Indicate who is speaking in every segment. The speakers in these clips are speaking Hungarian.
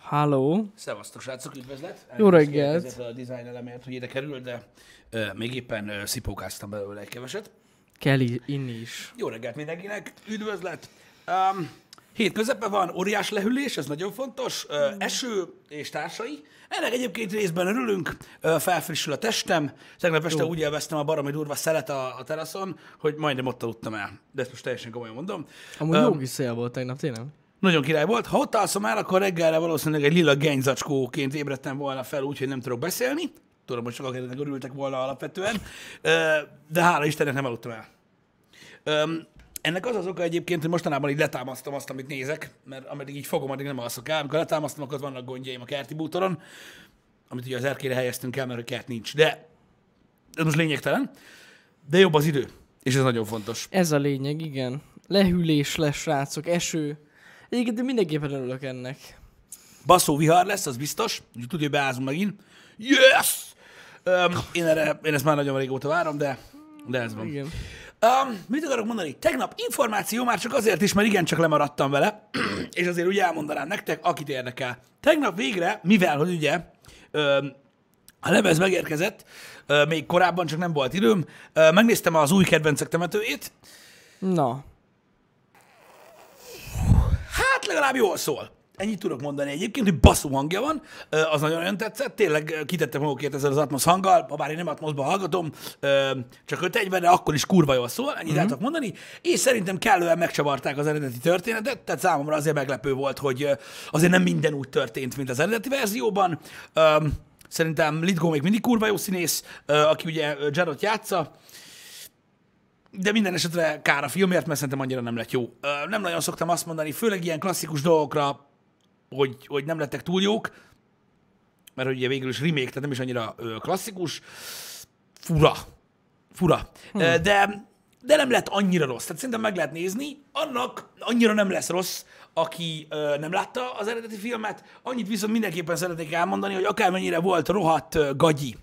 Speaker 1: Hello!
Speaker 2: Szevasztok, srácok, üdvözlet! Jó reggelt! a design elemért, hogy ide kerül, de uh, még éppen uh, szipókáztam belőle egy keveset.
Speaker 3: Kell inni is.
Speaker 2: Jó reggelt mindenkinek, üdvözlet! Um, Hét közepe van, óriás lehűlés, ez nagyon fontos, ö, hmm. eső és társai. Ennek egyébként részben örülünk, ö, felfrissül a testem. Tegnap este Jó. úgy élveztem a baromi durva szelet a, a teraszon, hogy majdnem ott aludtam el. De ezt most teljesen komolyan mondom.
Speaker 3: Amúgy um, jó szél volt tegnap, tényleg. Nagyon király
Speaker 2: volt. Ha ott alszom el, akkor reggelre valószínűleg egy lila genyzacskóként ébredtem volna fel, úgyhogy nem tudok beszélni. Tudom, hogy sokak ennek örültek volna alapvetően, de hála Istennek nem aludtam el. Ennek az az oka egyébként, hogy mostanában így letámasztom azt, amit nézek, mert ameddig így fogom, addig nem alszok el. Amikor letámasztom, akkor vannak gondjaim a kerti bútoron, amit ugye az erkére helyeztünk el, mert a kert nincs. De ez most lényegtelen, de jobb az idő, és ez nagyon fontos.
Speaker 3: Ez a lényeg, igen. Lehűlés lesz, srácok, eső, Egyébként én mindenképpen örülök ennek.
Speaker 2: Baszó vihar lesz, az biztos. Úgyhogy tudja, hogy beázunk megint. Yes! Um, én, erre, én ezt már nagyon régóta várom, de, de ez van. Igen. Um, mit akarok mondani? Tegnap információ már csak azért is, mert igen csak lemaradtam vele, és azért úgy elmondanám nektek, akit érdekel. Tegnap végre, mivel, hogy ugye um, a lemez megérkezett, uh, még korábban csak nem volt időm, uh, megnéztem az új kedvencek temetőjét. Na legalább jól szól. Ennyit tudok mondani egyébként, hogy baszú hangja van, az nagyon-nagyon tetszett, tényleg kitettem magukért ezzel az Atmos hanggal, ha bár én nem atmoszban hallgatom, csak egyben, de akkor is kurva jól szól, ennyit mm-hmm. mondani, és szerintem kellően megcsavarták az eredeti történetet, tehát számomra azért meglepő volt, hogy azért nem minden úgy történt, mint az eredeti verzióban. Szerintem Lidgó még mindig kurva jó színész, aki ugye Jaredot játsza, de minden esetre kár a filmért, mert szerintem annyira nem lett jó. nem nagyon szoktam azt mondani, főleg ilyen klasszikus dolgokra, hogy, hogy nem lettek túl jók, mert ugye végül is remake, tehát nem is annyira klasszikus. Fura. Fura. Hmm. de, de nem lett annyira rossz. Tehát szerintem meg lehet nézni, annak annyira nem lesz rossz, aki ö, nem látta az eredeti filmet. Annyit viszont mindenképpen szeretnék elmondani, hogy akármennyire volt rohadt ö, gagyi,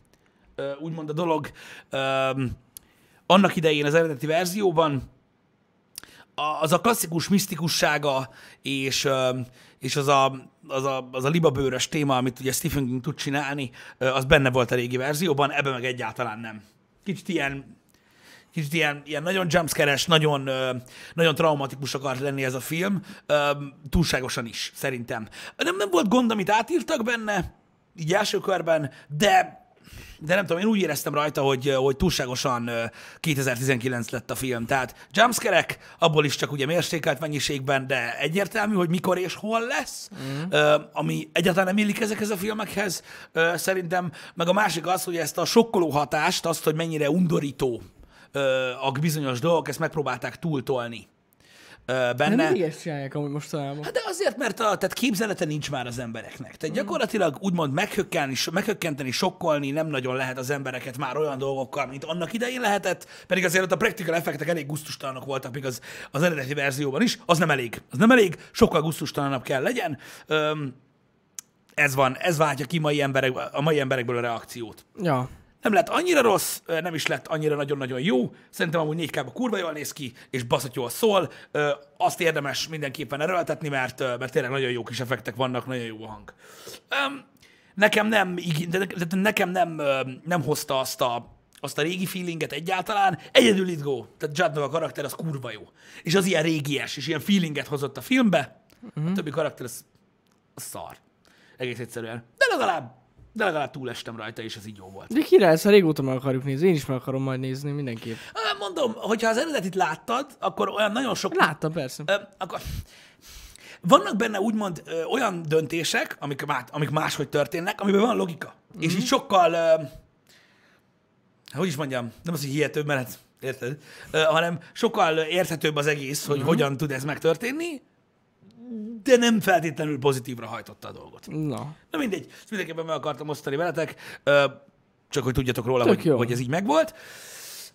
Speaker 2: ö, úgymond a dolog, ö, annak idején az eredeti verzióban, az a klasszikus misztikussága és, és az, a, az, a, az a libabőrös téma, amit ugye Stephen King tud csinálni, az benne volt a régi verzióban, ebben meg egyáltalán nem. Kicsit ilyen, kicsit ilyen, ilyen nagyon jumpscare-es, nagyon, nagyon traumatikus akart lenni ez a film, túlságosan is, szerintem. Nem, nem volt gond, amit átírtak benne, így első körben, de de nem tudom, én úgy éreztem rajta, hogy, hogy túlságosan 2019 lett a film. Tehát jumpscare abból is csak ugye mérsékelt mennyiségben, de egyértelmű, hogy mikor és hol lesz, mm. ami egyáltalán nem illik ezekhez a filmekhez, szerintem. Meg a másik az, hogy ezt a sokkoló hatást, azt, hogy mennyire undorító a bizonyos dolgok, ezt megpróbálták túltolni benne. Nem mindig
Speaker 3: ezt csinálják amúgy mostanában. Hát de azért, mert a, tehát képzelete nincs
Speaker 2: már az embereknek. Tehát mm. gyakorlatilag úgymond meghökkelni, meghökkenteni, sokkolni nem nagyon lehet az embereket már olyan dolgokkal, mint annak idején lehetett, pedig azért ott a practical effektek elég gusztustalanok voltak, még az, az eredeti verzióban is. Az nem elég. Az nem elég, sokkal gusztustalanabb kell legyen. Öm, ez van, ez váltja ki mai emberek, a mai emberekből a reakciót.
Speaker 3: Ja nem
Speaker 2: lett annyira rossz, nem is lett annyira nagyon-nagyon jó. Szerintem amúgy 4 k kurva jól néz ki, és baszat jól szól. Azt érdemes mindenképpen erőltetni, mert, mert tényleg nagyon jó kis effektek vannak, nagyon jó a hang. Nekem nem, nekem nem, nem hozta azt a, azt a régi feelinget egyáltalán. Egyedül itt go. Tehát Judd a karakter az kurva jó. És az ilyen régies, és ilyen feelinget hozott a filmbe. Uh-huh. A többi karakter az, az szar. Egész egyszerűen. De legalább de legalább túlestem rajta, és ez így jó volt. De
Speaker 3: király, ezt szóval régóta meg akarjuk nézni, én is meg akarom majd nézni mindenképp.
Speaker 2: Mondom, hogyha az eredetit láttad, akkor olyan nagyon sok... Láttam, persze. Ö, akkor... Vannak benne úgymond ö, olyan döntések, amik, má... amik máshogy történnek, amiben van logika. Mm-hmm. És mhm. így sokkal... Ö... Hogy is mondjam? Nem az, hogy hihetőbb, mert hát Érted? hanem sokkal érthetőbb az egész, hogy mm-hmm. hogyan tud ez megtörténni, de nem feltétlenül pozitívra hajtotta a dolgot. Na. Na mindegy, ezt mindenképpen meg akartam osztani veletek, csak hogy tudjatok róla, hogy, hogy ez így megvolt.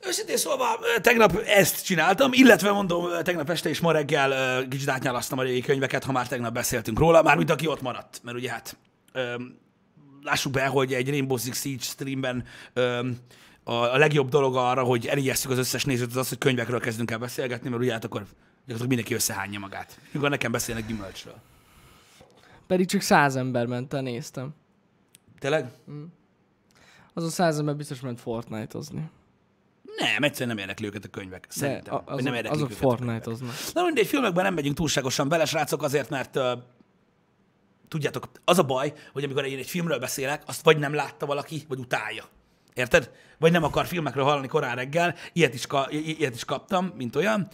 Speaker 2: Őszintén szóval tegnap ezt csináltam, illetve mondom, tegnap este és ma reggel kicsit átnyálasztam a régi könyveket, ha már tegnap beszéltünk róla, már mint aki ott maradt, mert ugye hát lássuk be, hogy egy Rainbow Six Siege streamben a legjobb dolog arra, hogy elíjesszük az összes nézőt, az az, hogy könyvekről kezdünk el beszélgetni, mert ugye hát akkor gyakorlatilag mindenki összehányja magát. Mikor nekem beszélnek gyümölcsről.
Speaker 3: Pedig csak száz ember ment te néztem. Tényleg? Mm. Az a száz ember biztos ment Fortnite-ozni.
Speaker 2: Nem, egyszerűen nem érdekli őket a könyvek. Szerintem. De, nem érdekli azok Fortnite-oznak. Na mindegy, filmekben nem megyünk túlságosan bele, srácok, azért, mert uh, tudjátok, az a baj, hogy amikor én egy filmről beszélek, azt vagy nem látta valaki, vagy utálja. Érted? Vagy nem akar filmekről hallani korán reggel, ilyet is, ka- ilyet is kaptam, mint olyan.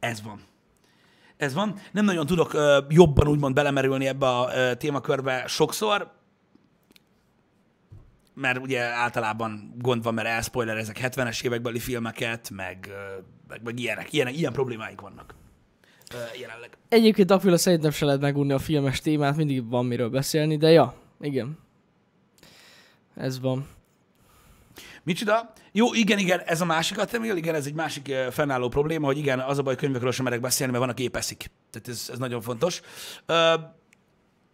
Speaker 2: Ez van. Ez van. Nem nagyon tudok ö, jobban úgymond belemerülni ebbe a ö, témakörbe sokszor, mert ugye általában gond van, mert ezek 70-es évekbeli filmeket, meg, meg, meg ilyenek, ilyenek, ilyen problémáik vannak
Speaker 3: jelenleg. Egyébként Akvila szerintem se lehet megunni a filmes témát, mindig van miről beszélni, de ja, igen. Ez van.
Speaker 2: Micsoda? Jó, igen, igen, ez a másik atemél, igen, ez egy másik fennálló probléma, hogy igen, az a baj, könyvekről sem merek beszélni, mert van, aki épeszik. Tehát ez, ez nagyon fontos. Ö,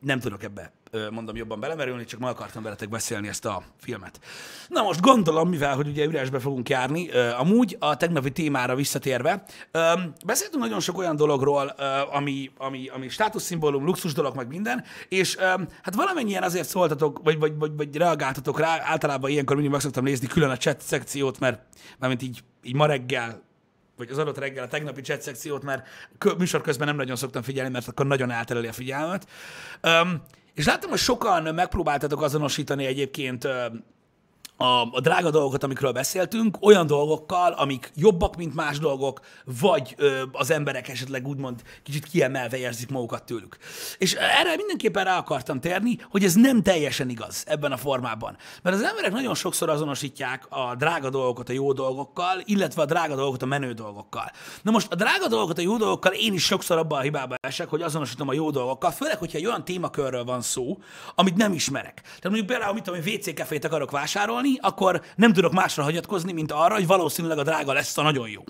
Speaker 2: nem tudok ebbe mondom, jobban belemerülni, csak meg akartam veletek beszélni ezt a filmet. Na most gondolom, mivel, hogy ugye üresbe fogunk járni, amúgy a tegnapi témára visszatérve, beszéltünk nagyon sok olyan dologról, ami, ami, ami státuszszimbólum, luxus dolog, meg minden, és hát valamennyien azért szóltatok, vagy, vagy, vagy, vagy reagáltatok rá, általában ilyenkor mindig meg szoktam nézni külön a chat szekciót, mert mint így, így ma reggel vagy az adott reggel a tegnapi chat szekciót, mert műsor közben nem nagyon szoktam figyelni, mert akkor nagyon eltereli a figyelmet. Um, és látom, hogy sokan megpróbáltatok azonosítani egyébként a, a drága dolgokat, amikről beszéltünk, olyan dolgokkal, amik jobbak, mint más dolgok, vagy ö, az emberek esetleg úgymond kicsit kiemelve érzik magukat tőlük. És erre mindenképpen rá akartam térni, hogy ez nem teljesen igaz ebben a formában. Mert az emberek nagyon sokszor azonosítják a drága dolgokat a jó dolgokkal, illetve a drága dolgokat a menő dolgokkal. Na most a drága dolgokat a jó dolgokkal én is sokszor abban a hibába esek, hogy azonosítom a jó dolgokkal, főleg, hogyha egy olyan témakörről van szó, amit nem ismerek. Tehát mondjuk például, amit a WC kefét akarok vásárolni, csinálni, akkor nem tudok másra hagyatkozni, mint arra, hogy valószínűleg a drága lesz a nagyon jó.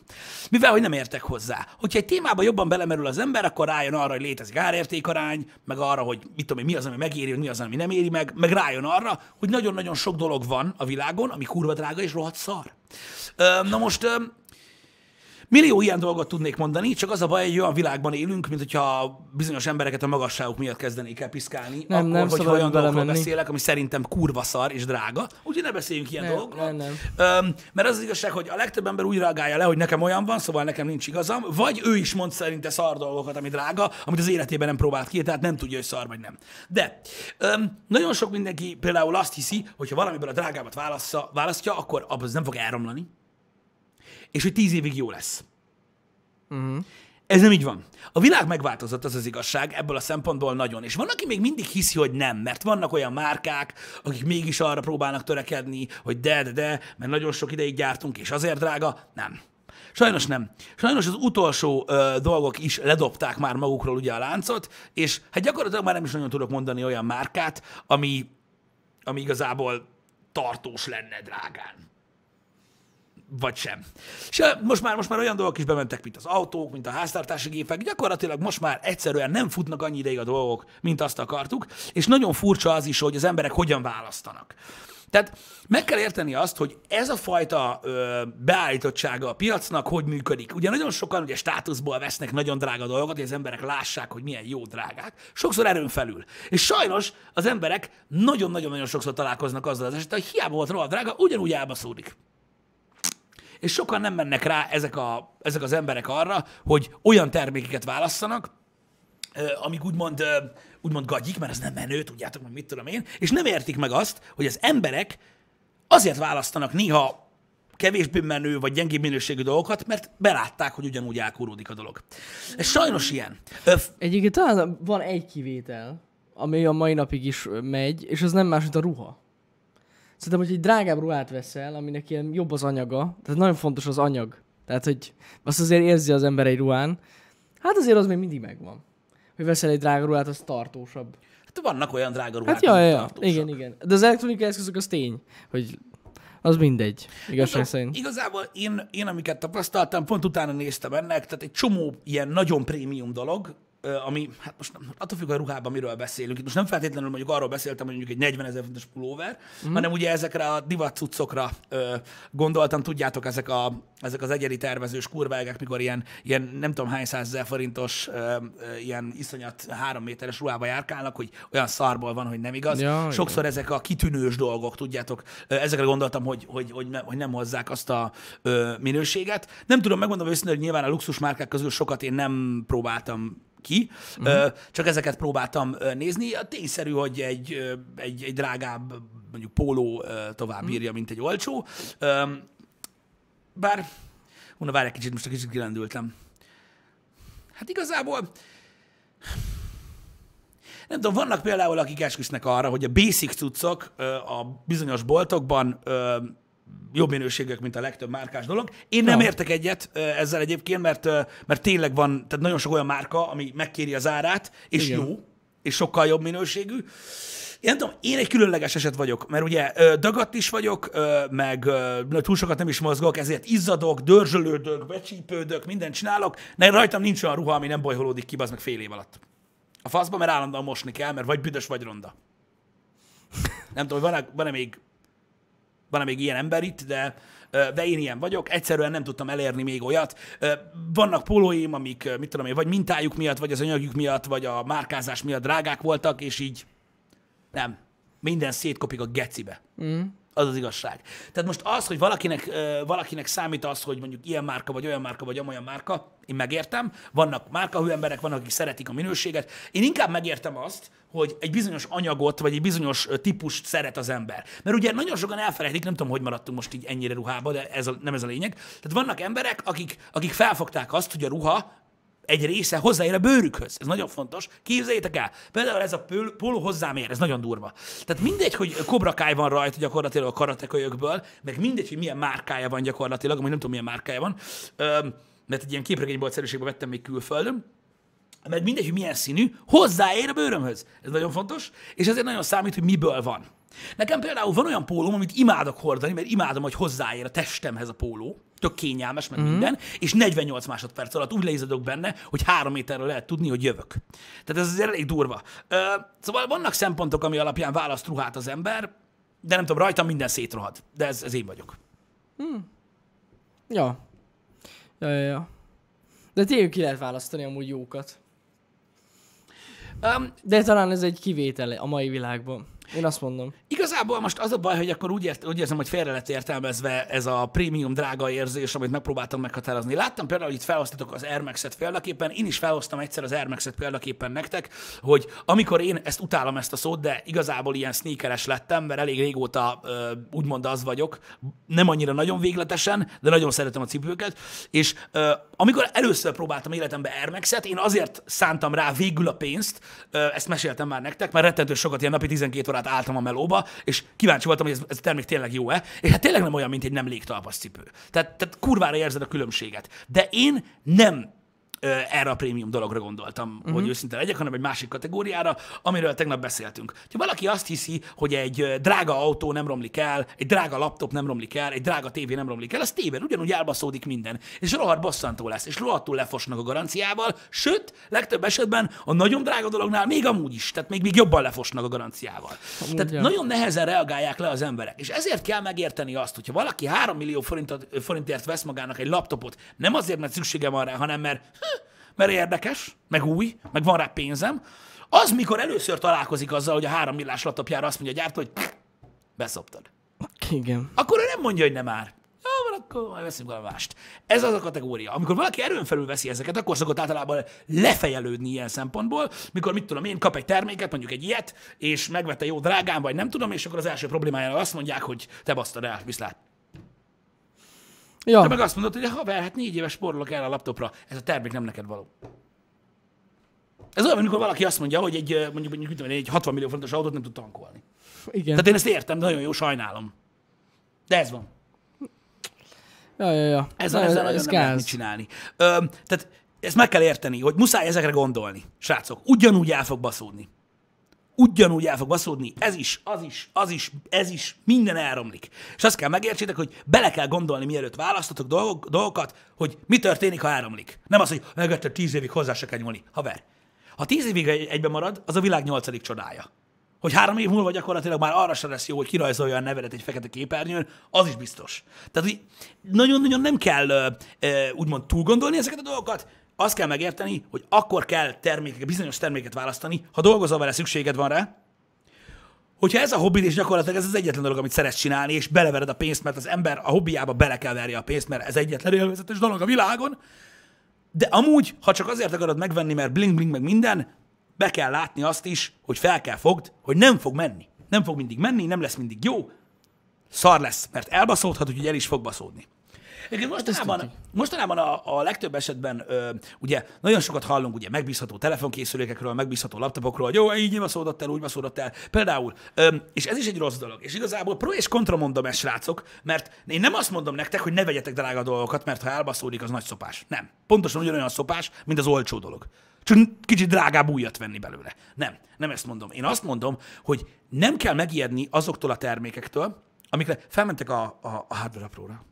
Speaker 2: Mivel, hogy nem értek hozzá. Hogyha egy témába jobban belemerül az ember, akkor rájön arra, hogy létezik árértékarány, meg arra, hogy mit tudom mi az, ami megéri, mi az, ami nem éri meg, meg rájön arra, hogy nagyon-nagyon sok dolog van a világon, ami kurva drága és rohadt szar. Na most Millió ilyen dolgot tudnék mondani, csak az a baj, hogy olyan világban élünk, mint hogyha bizonyos embereket a magasságuk miatt kezdenék el piszkálni, nem, akkor, nem hogyha olyan dolgokról beszélek, ami szerintem kurva szar és drága. Úgyhogy ne beszéljünk ilyen nem, dolgokról. Nem, nem. Öm, mert az, az igazság, hogy a legtöbb ember úgy reagálja le, hogy nekem olyan van, szóval nekem nincs igazam, vagy ő is mond szerinte szar dolgokat, ami drága, amit az életében nem próbált ki, tehát nem tudja, hogy szar vagy nem. De öm, nagyon sok mindenki például azt hiszi, hogy ha valamiből a drágábbat válassza, választja, akkor abban nem fog elromlani és hogy tíz évig jó lesz. Uh-huh. Ez nem így van. A világ megváltozott, az az igazság, ebből a szempontból nagyon. És van, aki még mindig hiszi, hogy nem, mert vannak olyan márkák, akik mégis arra próbálnak törekedni, hogy de, de, de, mert nagyon sok ideig gyártunk, és azért drága. Nem. Sajnos nem. Sajnos az utolsó ö, dolgok is ledobták már magukról ugye a láncot, és hát gyakorlatilag már nem is nagyon tudok mondani olyan márkát, ami, ami igazából tartós lenne drágán vagy sem. És most már, most már olyan dolgok is bementek, mint az autók, mint a háztartási gépek. Gyakorlatilag most már egyszerűen nem futnak annyi ideig a dolgok, mint azt akartuk, és nagyon furcsa az is, hogy az emberek hogyan választanak. Tehát meg kell érteni azt, hogy ez a fajta ö, beállítottsága a piacnak hogy működik. Ugye nagyon sokan ugye státuszból vesznek nagyon drága dolgokat, hogy az emberek lássák, hogy milyen jó drágák. Sokszor erőn felül. És sajnos az emberek nagyon-nagyon-nagyon sokszor találkoznak azzal az esetben, hogy hiába volt róla drága, ugyanúgy elbaszódik és sokan nem mennek rá ezek, a, ezek az emberek arra, hogy olyan termékeket válasszanak, amik úgymond, úgymond gagyik, mert ez nem menő, tudjátok meg mit tudom én, és nem értik meg azt, hogy az emberek azért választanak néha kevésbé menő vagy gyengébb minőségű dolgokat, mert belátták,
Speaker 3: hogy ugyanúgy elkúródik a dolog. Ez sajnos ilyen. Öf. Egyébként talán van egy kivétel, ami a mai napig is megy, és az nem más, mint a ruha. Szerintem, hogy egy drágább ruhát veszel, aminek ilyen jobb az anyaga, tehát nagyon fontos az anyag. Tehát, hogy azt azért érzi az ember egy ruhán, hát azért az még mindig megvan. Hogy veszel egy drága ruhát, az tartósabb. Hát
Speaker 2: vannak olyan drága hát ruhák, hát, ja, ja, Igen, igen.
Speaker 3: De az elektronikai eszközök az tény, hogy az mindegy, igazság Mondom, szerint.
Speaker 2: Igazából én, én, amiket tapasztaltam, pont utána néztem ennek, tehát egy csomó ilyen nagyon prémium dolog, ami, hát most attól függ a ruhában, miről beszélünk. Itt most nem feltétlenül mondjuk arról beszéltem, hogy mondjuk egy 40 ezer fontos pulóver, mm. hanem ugye ezekre a divat cuccokra ö, gondoltam, tudjátok, ezek, a, ezek az egyedi tervezős kurvágek, mikor ilyen, ilyen nem tudom hány százezer forintos ö, ö, ilyen iszonyat három méteres ruhába járkálnak, hogy olyan szarból van, hogy nem igaz. Ja, Sokszor igen. ezek a kitűnős dolgok, tudjátok, ö, ezekre gondoltam, hogy, hogy, hogy, ne, hogy nem hozzák azt a ö, minőséget. Nem tudom, megmondom őszintén, hogy nyilván a luxusmárkák közül sokat én nem próbáltam ki, uh-huh. csak ezeket próbáltam nézni. Tényszerű, hogy egy, egy, egy drágább, mondjuk póló tovább mhm. írja, uh-huh. mint egy olcsó. Bár, mondom, várj egy kicsit, most egy kicsit kilendültem. Hát igazából nem tudom, vannak például, akik esküsznek arra, hogy a basic cuccok a bizonyos boltokban jobb minőségek, mint a legtöbb márkás dolog. Én nem nem értek egyet ezzel egyébként, mert, mert tényleg van, tehát nagyon sok olyan márka, ami megkéri az árát, és Igen. jó, és sokkal jobb minőségű. Én nem tudom, én egy különleges eset vagyok, mert ugye dagadt is vagyok, meg túl sokat nem is mozgok, ezért izzadok, dörzsölődök, becsípődök, mindent csinálok, de rajtam nincs olyan ruha, ami nem bolyholódik ki, az meg fél év alatt. A faszba, mert állandóan mosni kell, mert vagy büdös, vagy ronda. Nem tudom, van-e, van-e még van még ilyen ember itt, de, de én ilyen vagyok, egyszerűen nem tudtam elérni még olyat. Vannak pólóim, amik, mit tudom én, vagy mintájuk miatt, vagy az anyagjuk miatt, vagy a márkázás miatt drágák voltak, és így nem. Minden szétkopik a gecibe. Mm. Az az igazság. Tehát most az, hogy valakinek, valakinek számít az, hogy mondjuk ilyen márka, vagy olyan márka, vagy olyan márka, én megértem. Vannak márkahű emberek, vannak, akik szeretik a minőséget. Én inkább megértem azt, hogy egy bizonyos anyagot, vagy egy bizonyos típust szeret az ember. Mert ugye nagyon sokan elfelejtik, nem tudom, hogy maradtunk most így ennyire ruhába, de ez a, nem ez a lényeg. Tehát vannak emberek, akik, akik felfogták azt, hogy a ruha egy része hozzáér a bőrükhöz. Ez nagyon fontos. Képzeljétek el. Például ez a póló hozzám ér, ez nagyon durva. Tehát mindegy, hogy kobrakáj van rajta gyakorlatilag a karatekölyökből, meg mindegy, hogy milyen márkája van gyakorlatilag, amúgy nem tudom, milyen márkája van, mert egy ilyen képregényboltszerűségben vettem még külföldön, mert mindegy, hogy milyen színű, hozzáér a bőrömhöz. Ez nagyon fontos, és ezért nagyon számít, hogy miből van. Nekem például van olyan pólóm, amit imádok hordani, mert imádom, hogy hozzáér a testemhez a póló tök kényelmes, meg mm-hmm. minden, és 48 másodperc alatt úgy leizadok benne, hogy három méterre lehet tudni, hogy jövök. Tehát ez azért elég durva. Ö, szóval vannak szempontok, ami alapján választ ruhát az ember, de nem tudom, rajtam minden szétrohad. De ez, ez én vagyok.
Speaker 3: Hmm. Ja. Ja, ja, ja. De tényleg ki lehet választani amúgy jókat. Um, de talán ez egy kivétel a mai világban. Én azt mondom.
Speaker 2: Igazából most az a baj, hogy akkor úgy, ért, úgy érzem, hogy félre lett értelmezve ez a prémium drága érzés, amit megpróbáltam meghatározni. Láttam például, hogy itt felhoztatok az Air Max-et példaképpen, én is felhoztam egyszer az Air Max-et példaképpen nektek, hogy amikor én ezt utálom ezt a szót, de igazából ilyen sneakeres lettem, mert elég régóta úgymond az vagyok, nem annyira nagyon végletesen, de nagyon szeretem a cipőket, és amikor először próbáltam életembe Air Max-et, én azért szántam rá végül a pénzt, ezt meséltem már nektek, mert rettentő sokat ilyen napi 12 órát álltam a melóba, és kíváncsi voltam, hogy ez, ez a termék tényleg jó-e, és hát tényleg nem olyan, mint egy nem légtalpas cipő. Tehát, tehát kurvára érzed a különbséget. De én nem erre a prémium dologra gondoltam, uh-huh. hogy őszinte legyek, hanem egy másik kategóriára, amiről tegnap beszéltünk. Ha valaki azt hiszi, hogy egy drága autó nem romlik el, egy drága laptop nem romlik el, egy drága tévé nem romlik el, az téved ugyanúgy elbaszódik minden, és rohadt bosszantó lesz, és rohadtul lefosnak a garanciával, sőt, legtöbb esetben a nagyon drága dolognál még amúgy is, tehát még, még jobban lefosnak a garanciával. Amúgy tehát jön. nagyon nehezen reagálják le az emberek, és ezért kell megérteni azt, hogyha valaki 3 millió forintot, forintért vesz magának egy laptopot, nem azért, mert szüksége van rá, hanem mert mert érdekes, meg új, meg van rá pénzem. Az, mikor először találkozik azzal, hogy a három millás laptopjára azt mondja a gyártó, hogy beszoptad. Igen. Akkor ő nem mondja, hogy nem már. Jó, van, akkor majd veszünk valami mást. Ez az a kategória. Amikor valaki erőn felül veszi ezeket, akkor szokott általában lefejelődni ilyen szempontból, mikor mit tudom én, kap egy terméket, mondjuk egy ilyet, és megvette jó drágán, vagy nem tudom, és akkor az első problémájára azt mondják, hogy te basztad el, viszlát. Ja. Te meg azt mondod, hogy haver, hát négy éves porolok el a laptopra, ez a termék nem neked való. Ez olyan, amikor valaki azt mondja, hogy egy, mondjuk, mondjuk egy 60 millió fontos autót nem tud tankolni. Igen. Tehát én ezt értem, de nagyon jó, sajnálom. De ez van.
Speaker 3: Ja, ja, ja.
Speaker 1: Ezzel, ja, ezzel ez, ez nem lehet mit
Speaker 2: csinálni. Ö, tehát ezt meg kell érteni, hogy muszáj ezekre gondolni, srácok. Ugyanúgy el fog baszódni ugyanúgy el fog baszódni, ez is, az is, az is, ez is, minden elromlik. És azt kell megértsétek, hogy bele kell gondolni, mielőtt választotok dolgok, dolgokat, hogy mi történik, ha elromlik. Nem az, hogy megette tíz évig hozzá se kell nyúlni. Haver, ha tíz évig egyben marad, az a világ nyolcadik csodája. Hogy három év múlva gyakorlatilag már arra sem lesz jó, hogy kirajzolja a nevedet egy fekete képernyőn, az is biztos. Tehát nagyon-nagyon nem kell úgymond túl gondolni ezeket a dolgokat, azt kell megérteni, hogy akkor kell termékeket, bizonyos terméket választani, ha dolgozol vele, szükséged van rá, hogyha ez a hobbid, és gyakorlatilag ez az egyetlen dolog, amit szeretsz csinálni, és belevered a pénzt, mert az ember a hobbiába bele kell verje a pénzt, mert ez egyetlen élvezetes dolog a világon, de amúgy, ha csak azért akarod megvenni, mert bling-bling meg minden, be kell látni azt is, hogy fel kell fogd, hogy nem fog menni. Nem fog mindig menni, nem lesz mindig jó, szar lesz, mert elbaszódhat, úgyhogy el is fog baszódni. Egyébként hát mostanában, mostanában a, a legtöbb esetben ö, ugye nagyon sokat hallunk ugye megbízható telefonkészülékekről, megbízható laptopokról, hogy jó, így szólt el, úgy szólt el. Például, ö, és ez is egy rossz dolog. És igazából pro és kontra mondom ezt, srácok, mert én nem azt mondom nektek, hogy ne vegyetek drága dolgokat, mert ha elbaszódik, az nagy szopás. Nem. Pontosan ugyanolyan szopás, mint az olcsó dolog. Csak kicsit drágább újat venni belőle. Nem, nem ezt mondom. Én azt mondom, hogy nem kell megijedni azoktól a termékektől, amikre felmentek a, a, a Hardware apróra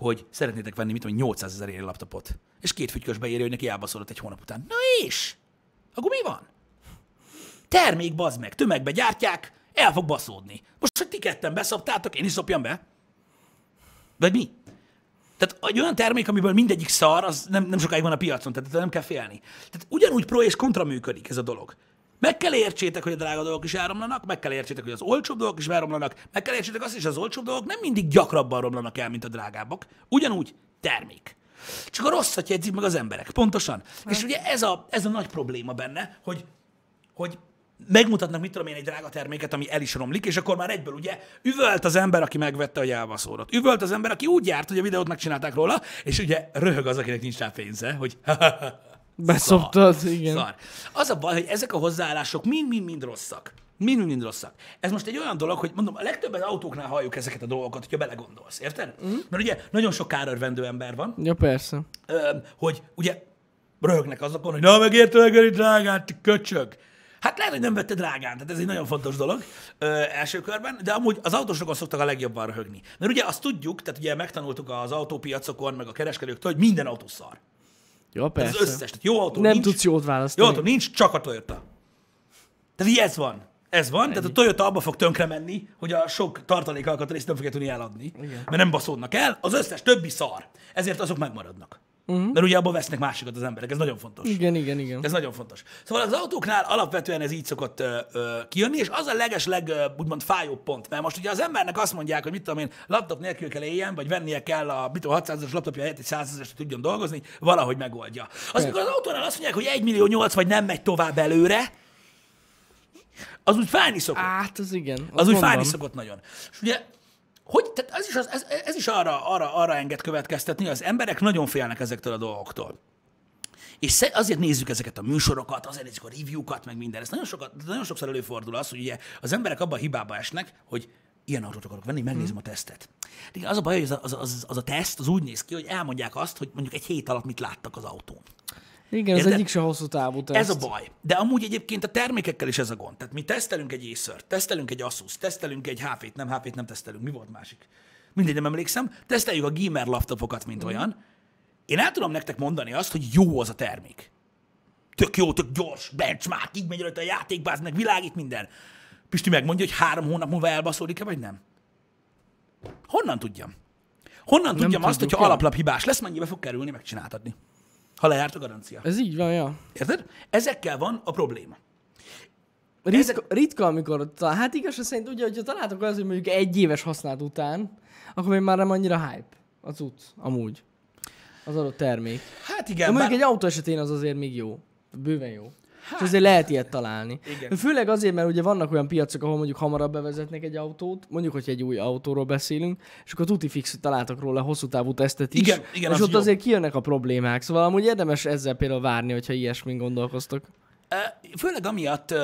Speaker 2: hogy szeretnétek venni, mit tudom, 800 ezer ér laptopot. És két fütykös beírja, hogy neki elbaszolott egy hónap után. Na és? Akkor mi van? Termék bazd meg, tömegbe gyártják, el fog baszódni. Most, hogy ti ketten beszoptátok, én is szopjam be? Vagy mi? Tehát egy olyan termék, amiből mindegyik szar, az nem, nem sokáig van a piacon, tehát nem kell félni. Tehát ugyanúgy pro és kontra működik ez a dolog. Meg kell értsétek, hogy a drága dolgok is elromlanak, meg kell értsétek, hogy az olcsóbb dolgok is elromlanak, meg kell értsétek azt is, hogy az olcsóbb dolgok nem mindig gyakrabban romlanak el, mint a drágábbak. Ugyanúgy termék. Csak a rosszat jegyzik meg az emberek. Pontosan. Hát. És ugye ez a, ez a nagy probléma benne, hogy, hogy megmutatnak, mit tudom én, egy drága terméket, ami el is romlik, és akkor már egyből ugye üvölt az ember, aki megvette a jelvaszórat. Üvölt az ember, aki úgy járt, hogy a videót megcsinálták róla, és ugye röhög az, akinek nincs rá pénze, hogy Beszoptad, szar. igen. Szar. Az a baj, hogy ezek a hozzáállások mind-mind-mind rosszak. Mind-mind rosszak. Ez most egy olyan dolog, hogy mondom, a legtöbben autóknál halljuk ezeket a dolgokat, hogyha belegondolsz, érted? Mm. Mert ugye nagyon sok kárörvendő ember van. Ja, persze. Hogy ugye röhögnek azokon, hogy na
Speaker 3: megérte megöri drágát, köcsög.
Speaker 2: Hát lehet, hogy nem vette drágán, tehát ez egy nagyon fontos dolog ö, első körben, de amúgy az autósokon szoktak a legjobban röhögni. Mert ugye azt tudjuk, tehát ugye megtanultuk az autópiacokon, meg a kereskedőktől, hogy minden autó szar.
Speaker 3: Jó, persze. Ez az összes. Tehát
Speaker 2: jó autó Nem nincs, tudsz
Speaker 3: jót választani. Jó autó
Speaker 2: nincs, csak a Toyota. Tehát így ez van. Ez van, Ennyi. tehát a Toyota abba fog tönkre menni, hogy a sok tartalék nem fogja tudni eladni, Igen. mert nem baszódnak el, az összes többi szar. Ezért azok megmaradnak. Uh-huh. Mert ugye abban vesznek másikat az emberek, ez nagyon fontos.
Speaker 3: Igen, igen, igen.
Speaker 2: Ez nagyon fontos. Szóval az autóknál alapvetően ez így szokott ö, ö, kijönni, és az a leges leg, ö, úgymond fájó pont, mert most ugye az embernek azt mondják, hogy mit tudom én, laptop nélkül kell éljen, vagy vennie kell a mit 600-as laptopja helyett egy 100 es tudjon dolgozni, valahogy megoldja. Az, amikor az autónál azt mondják, hogy 1 millió 8 vagy nem megy tovább előre, az úgy fájni szokott. Hát, az igen. Az, az úgy fájni szokott nagyon. És ugye hogy, tehát ez is, az, ez, ez is arra, arra, arra enged következtetni, az emberek nagyon félnek ezektől a dolgoktól. És azért nézzük ezeket a műsorokat, azért nézzük a review-kat, meg minden. Ez nagyon, sokat, nagyon sokszor előfordul az, hogy ugye az emberek abban a hibába esnek, hogy ilyen autót akarok venni, megnézem hmm. a tesztet. De az a baj, hogy az a, az, az, az a teszt az úgy néz ki, hogy elmondják azt, hogy mondjuk egy hét alatt mit láttak az autón.
Speaker 3: Igen, ez az egyik se hosszú távú teszt. Ez a baj.
Speaker 2: De amúgy egyébként a termékekkel is ez a gond. Tehát mi tesztelünk egy észört, tesztelünk egy Asus, tesztelünk egy HP-t, nem HP-t nem tesztelünk, mi volt másik? Mindegy, nem emlékszem. Teszteljük a gamer laptopokat, mint mm. olyan. Én el tudom nektek mondani azt, hogy jó az a termék. Tök jó, tök gyors, benchmark, így megy rajta a játékbáz, meg világít minden. Pisti megmondja, hogy három hónap múlva elbaszódik-e, vagy nem? Honnan tudjam? Honnan nem tudjam tudjuk, azt, hogyha alaplap hibás lesz, mennyibe fog kerülni megcsináltatni?
Speaker 3: ha lejárt a garancia. Ez így van, ja. Érted? Ezekkel van a probléma. Ritka, Ezek... ritka amikor, hát igaz, szerint ugye, hogyha találtak az, hogy mondjuk egy éves használat után, akkor még már nem annyira hype az út, amúgy. Az adott termék. Hát igen. De mondjuk bár... egy autó esetén az azért még jó. Bőven jó. Hát, és azért lehet ilyet találni. Igen. Főleg azért, mert ugye vannak olyan piacok, ahol mondjuk hamarabb bevezetnek egy autót, mondjuk, hogy egy új autóról beszélünk, és akkor tuti fix, találtak róla hosszú távú tesztet is. Igen, igen, és az ott jó. azért kijönnek a problémák. Szóval amúgy érdemes ezzel például várni, hogyha ilyesmi gondolkoztok.
Speaker 2: Főleg amiatt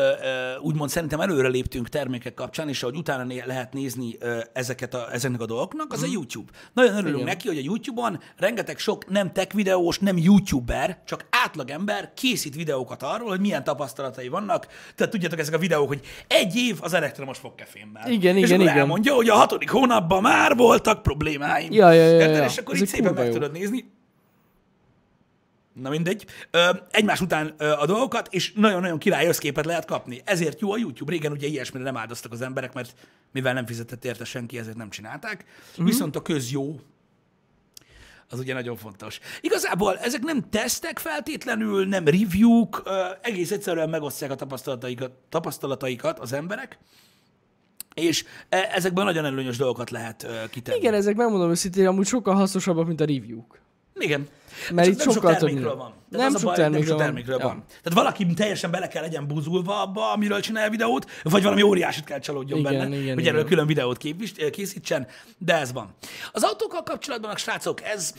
Speaker 2: úgymond szerintem előre léptünk termékek kapcsán, és ahogy utána lehet nézni ezeket a, ezeknek a dolgoknak, az mm. a mhm. YouTube. Nagyon örülünk Igen. neki, hogy a YouTube-on rengeteg sok nem tech videós, nem YouTuber, csak átlagember készít videókat arról, hogy milyen tapasztalatai vannak. Tehát tudjátok ezek a videók, hogy egy év az elektromos fogkefémmel. Igen, és igen, igen. elmondja, hogy a hatodik hónapban már voltak problémáim. Ja, ja, ja, ja. És akkor Ez így szépen meg tudod nézni na mindegy, ö, egymás után ö, a dolgokat, és nagyon-nagyon király összképet lehet kapni. Ezért jó a YouTube. Régen ugye ilyesmire nem áldoztak az emberek, mert mivel nem fizetett érte senki, ezért nem csinálták. Mm-hmm. Viszont a jó. az ugye nagyon fontos. Igazából ezek nem tesztek feltétlenül, nem reviewk, ö, egész egyszerűen megosztják a tapasztalataikat, tapasztalataikat az emberek, és e, ezekben nagyon előnyös dolgokat lehet ö, kitenni. Igen,
Speaker 3: ezek megmondom őszintén, amúgy sokkal hasznosabbak, mint a reviewk. Igen. Mert itt nem sokkal sok termékről van. Tehát nem, az sok a baj, termékről nem sok termékről van. van.
Speaker 2: Ja. Tehát valaki teljesen bele kell legyen buzulva abba, amiről csinál videót, vagy valami óriásit kell csalódjon igen, benne, igen, hogy igen. erről külön videót készítsen, de ez van. Az autókkal kapcsolatban, a srácok, ez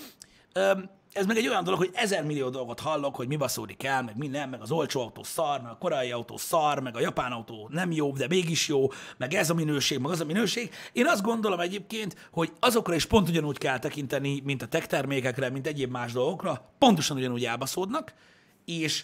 Speaker 2: ez meg egy olyan dolog, hogy ezer millió dolgot hallok, hogy mi baszódik el, meg mi nem, meg az olcsó autó szar, meg a koreai autó szar, meg a japán autó nem jó, de mégis jó, meg ez a minőség, meg az a minőség. Én azt gondolom egyébként, hogy azokra is pont ugyanúgy kell tekinteni, mint a tech termékekre, mint egyéb más dolgokra, pontosan ugyanúgy elbaszódnak, és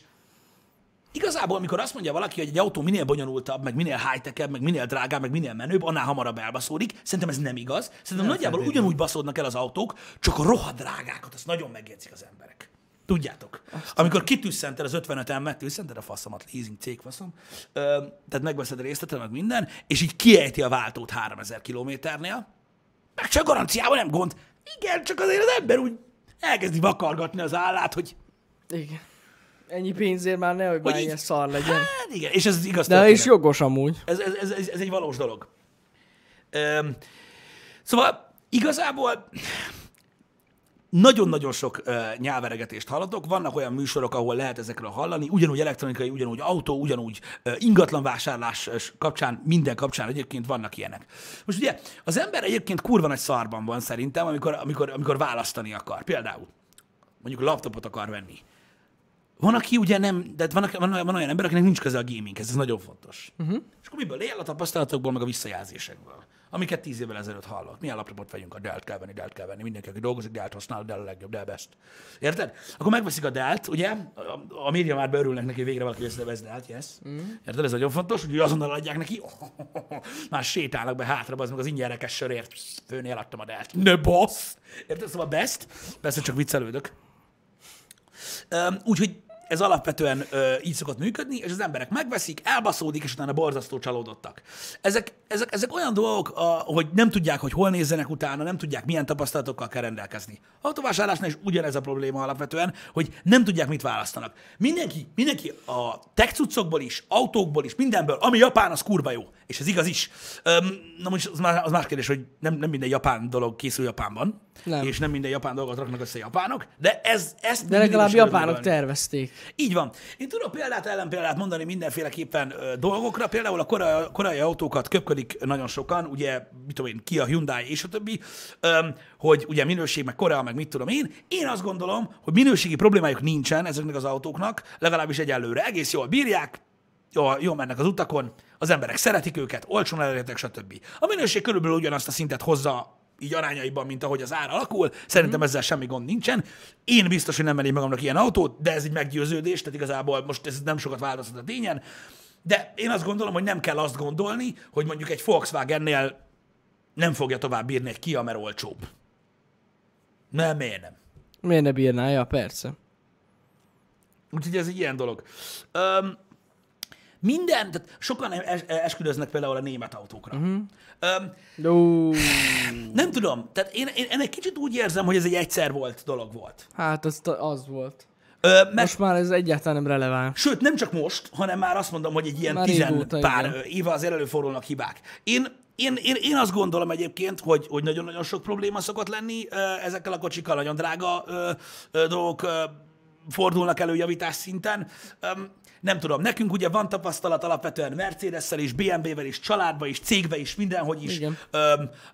Speaker 2: Igazából, amikor azt mondja valaki, hogy egy autó minél bonyolultabb, meg minél high meg minél drágább, meg minél menőbb, annál hamarabb elbaszódik, szerintem ez nem igaz. Szerintem nem nagyjából feltétlenül. ugyanúgy baszódnak el az autók, csak a drágákat, azt nagyon megjegyzik az emberek. Tudjátok. Aztán. Amikor kitűszented az 55 emmet, tűszented a faszomat, leasing cég faszom, ö, tehát megveszed a részletet, meg minden, és így kiejti a váltót 3000 kilométernél, meg csak garanciával nem gond. Igen, csak azért az ember úgy elkezdi vakargatni az állát, hogy Igen.
Speaker 3: Ennyi pénzért már ne, hogy, hogy már így... ilyen szar legyen. Hát igen,
Speaker 2: és ez igaz. De történet. és jogos amúgy. Ez, ez, ez, ez, ez egy valós dolog. Öm, szóval igazából nagyon-nagyon sok ö, nyelveregetést hallatok. Vannak olyan műsorok, ahol lehet ezekről hallani, ugyanúgy elektronikai, ugyanúgy autó, ugyanúgy ö, ingatlanvásárlás kapcsán, minden kapcsán egyébként vannak ilyenek. Most ugye az ember egyébként kurva nagy szarban van szerintem, amikor, amikor, amikor választani akar. Például mondjuk laptopot akar venni van, aki ugye nem, de hát van, van, van olyan ember, akinek nincs köze a gaminghez, ez nagyon fontos. Uh-huh. És akkor miből él a tapasztalatokból, meg a visszajelzésekből, Amiket tíz évvel ezelőtt hallott. Milyen laptopot vegyünk? a delt kell venni, delt kell venni, mindenki, aki dolgozik, delt használ, a a legjobb, del best. Érted? Akkor megveszik a delt, ugye? A, a média már beörülnek neki, végre valaki összevesz delt, yes. Uh-huh. Érted? Ez nagyon fontos, hogy azonnal adják neki, oh, oh, oh, oh. már sétálnak be hátra, az meg az ingyenrekes sörért, főnél adtam a delt. Ne boss! Érted? Szóval best, persze csak viccelődök. Úgyhogy ez alapvetően így szokott működni, és az emberek megveszik, elbaszódik, és utána borzasztó csalódottak. Ezek, ezek, ezek olyan dolgok, hogy nem tudják, hogy hol nézzenek utána, nem tudják, milyen tapasztalatokkal kell rendelkezni. A autóvásárlásnál is ugyanez a probléma alapvetően, hogy nem tudják, mit választanak. Mindenki, mindenki a tech cuccokból is, autókból is, mindenből, ami japán, az kurva jó és ez igaz is. Öm, na most az, már, az más kérdés, hogy nem, nem minden japán dolog készül Japánban, nem. és nem minden japán dolgot raknak össze japánok, de ez, ezt... De legalább japánok művelni. tervezték. Így van. Én tudok példát, példát mondani mindenféleképpen ö, dolgokra, például a korai, korai autókat köpködik nagyon sokan, ugye, mit tudom én, Kia, Hyundai és a többi, öm, hogy ugye minőség, meg Korea, meg mit tudom én. Én azt gondolom, hogy minőségi problémájuk nincsen ezeknek az autóknak, legalábbis egyelőre. Egész jól bírják, jó, jó mennek az utakon, az emberek szeretik őket, olcsón elérhetek, stb. A minőség körülbelül ugyanazt a szintet hozza így arányaiban, mint ahogy az ár alakul. Szerintem mm. ezzel semmi gond nincsen. Én biztos, hogy nem menném magamnak ilyen autót, de ez egy meggyőződés, tehát igazából most ez nem sokat változtat a tényen. De én azt gondolom, hogy nem kell azt gondolni, hogy mondjuk egy Volkswagennél nem fogja tovább bírni egy Kia, mert olcsóbb.
Speaker 3: Nem, miért nem? Miért ne bírnája? persze.
Speaker 2: Úgyhogy ez egy ilyen dolog. Öm, minden, tehát sokan es, esküdöznek például a német autókra. Uh-huh. Öm, Nem tudom, tehát én, én, én egy kicsit úgy érzem, hogy ez egy egyszer volt dolog volt.
Speaker 3: Hát az, az volt. Ö, mert, most már ez egyáltalán nem releváns. Sőt,
Speaker 2: nem csak most, hanem már azt mondom, hogy egy ilyen már tizen évóta, pár éve azért előfordulnak hibák. Én, én, én, én azt gondolom egyébként, hogy, hogy nagyon-nagyon sok probléma szokott lenni ezekkel a kocsikkal, nagyon drága ö, ö, dolgok ö, fordulnak elő javítás szinten. Ö, nem tudom, nekünk ugye van tapasztalat alapvetően Mercedes-szel is, BMW-vel is, családba is, cégbe is, mindenhogy is ö,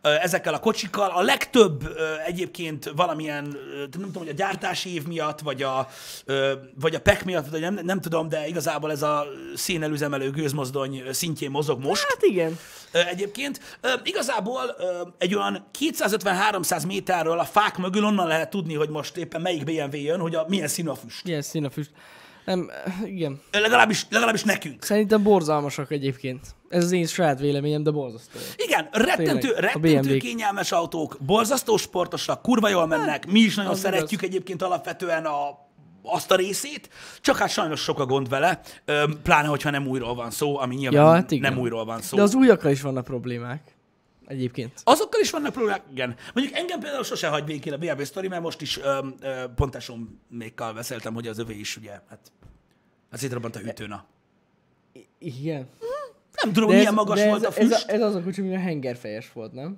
Speaker 2: ö, ezekkel a kocsikkal. A legtöbb ö, egyébként valamilyen, ö, nem tudom, hogy a gyártási év miatt, vagy a, ö, vagy a PEC miatt, vagy nem, nem tudom, de igazából ez a szénelüzemelő gőzmozdony szintjén mozog most. Hát igen. Ö, egyébként ö, igazából ö, egy olyan 250-300 méterről a fák mögül onnan lehet tudni, hogy most éppen melyik BMW jön, hogy a, milyen
Speaker 3: színafüst. a füst. Milyen színafüst. a füst. Nem, igen. Legalábbis, legalábbis nekünk. Szerintem borzalmasak egyébként. Ez az én saját véleményem, de borzasztó. Igen, rettentő, Tényleg, rettentő kényelmes
Speaker 2: autók, borzasztó sportosak, kurva jól mennek, hát, mi is nagyon az szeretjük az. egyébként alapvetően a azt a részét, csak hát sajnos sok a gond vele, pláne, hogyha nem újról van szó, ami nyilván ja, hát igen. nem újról van szó. De az
Speaker 3: újakra is vannak problémák egyébként.
Speaker 2: Azokkal is vannak problémák, igen. Mondjuk engem például sose hagy békén a BMW sztori, mert most is pontosan mégkal beszéltem, hogy az övé is ugye, hát, az szétrobbant a hűtőna.
Speaker 3: I- igen.
Speaker 1: Nem tudom, de milyen ez, magas ez, volt a füst. Ez, a,
Speaker 3: ez az a kocsi, ami a hengerfejes volt, nem?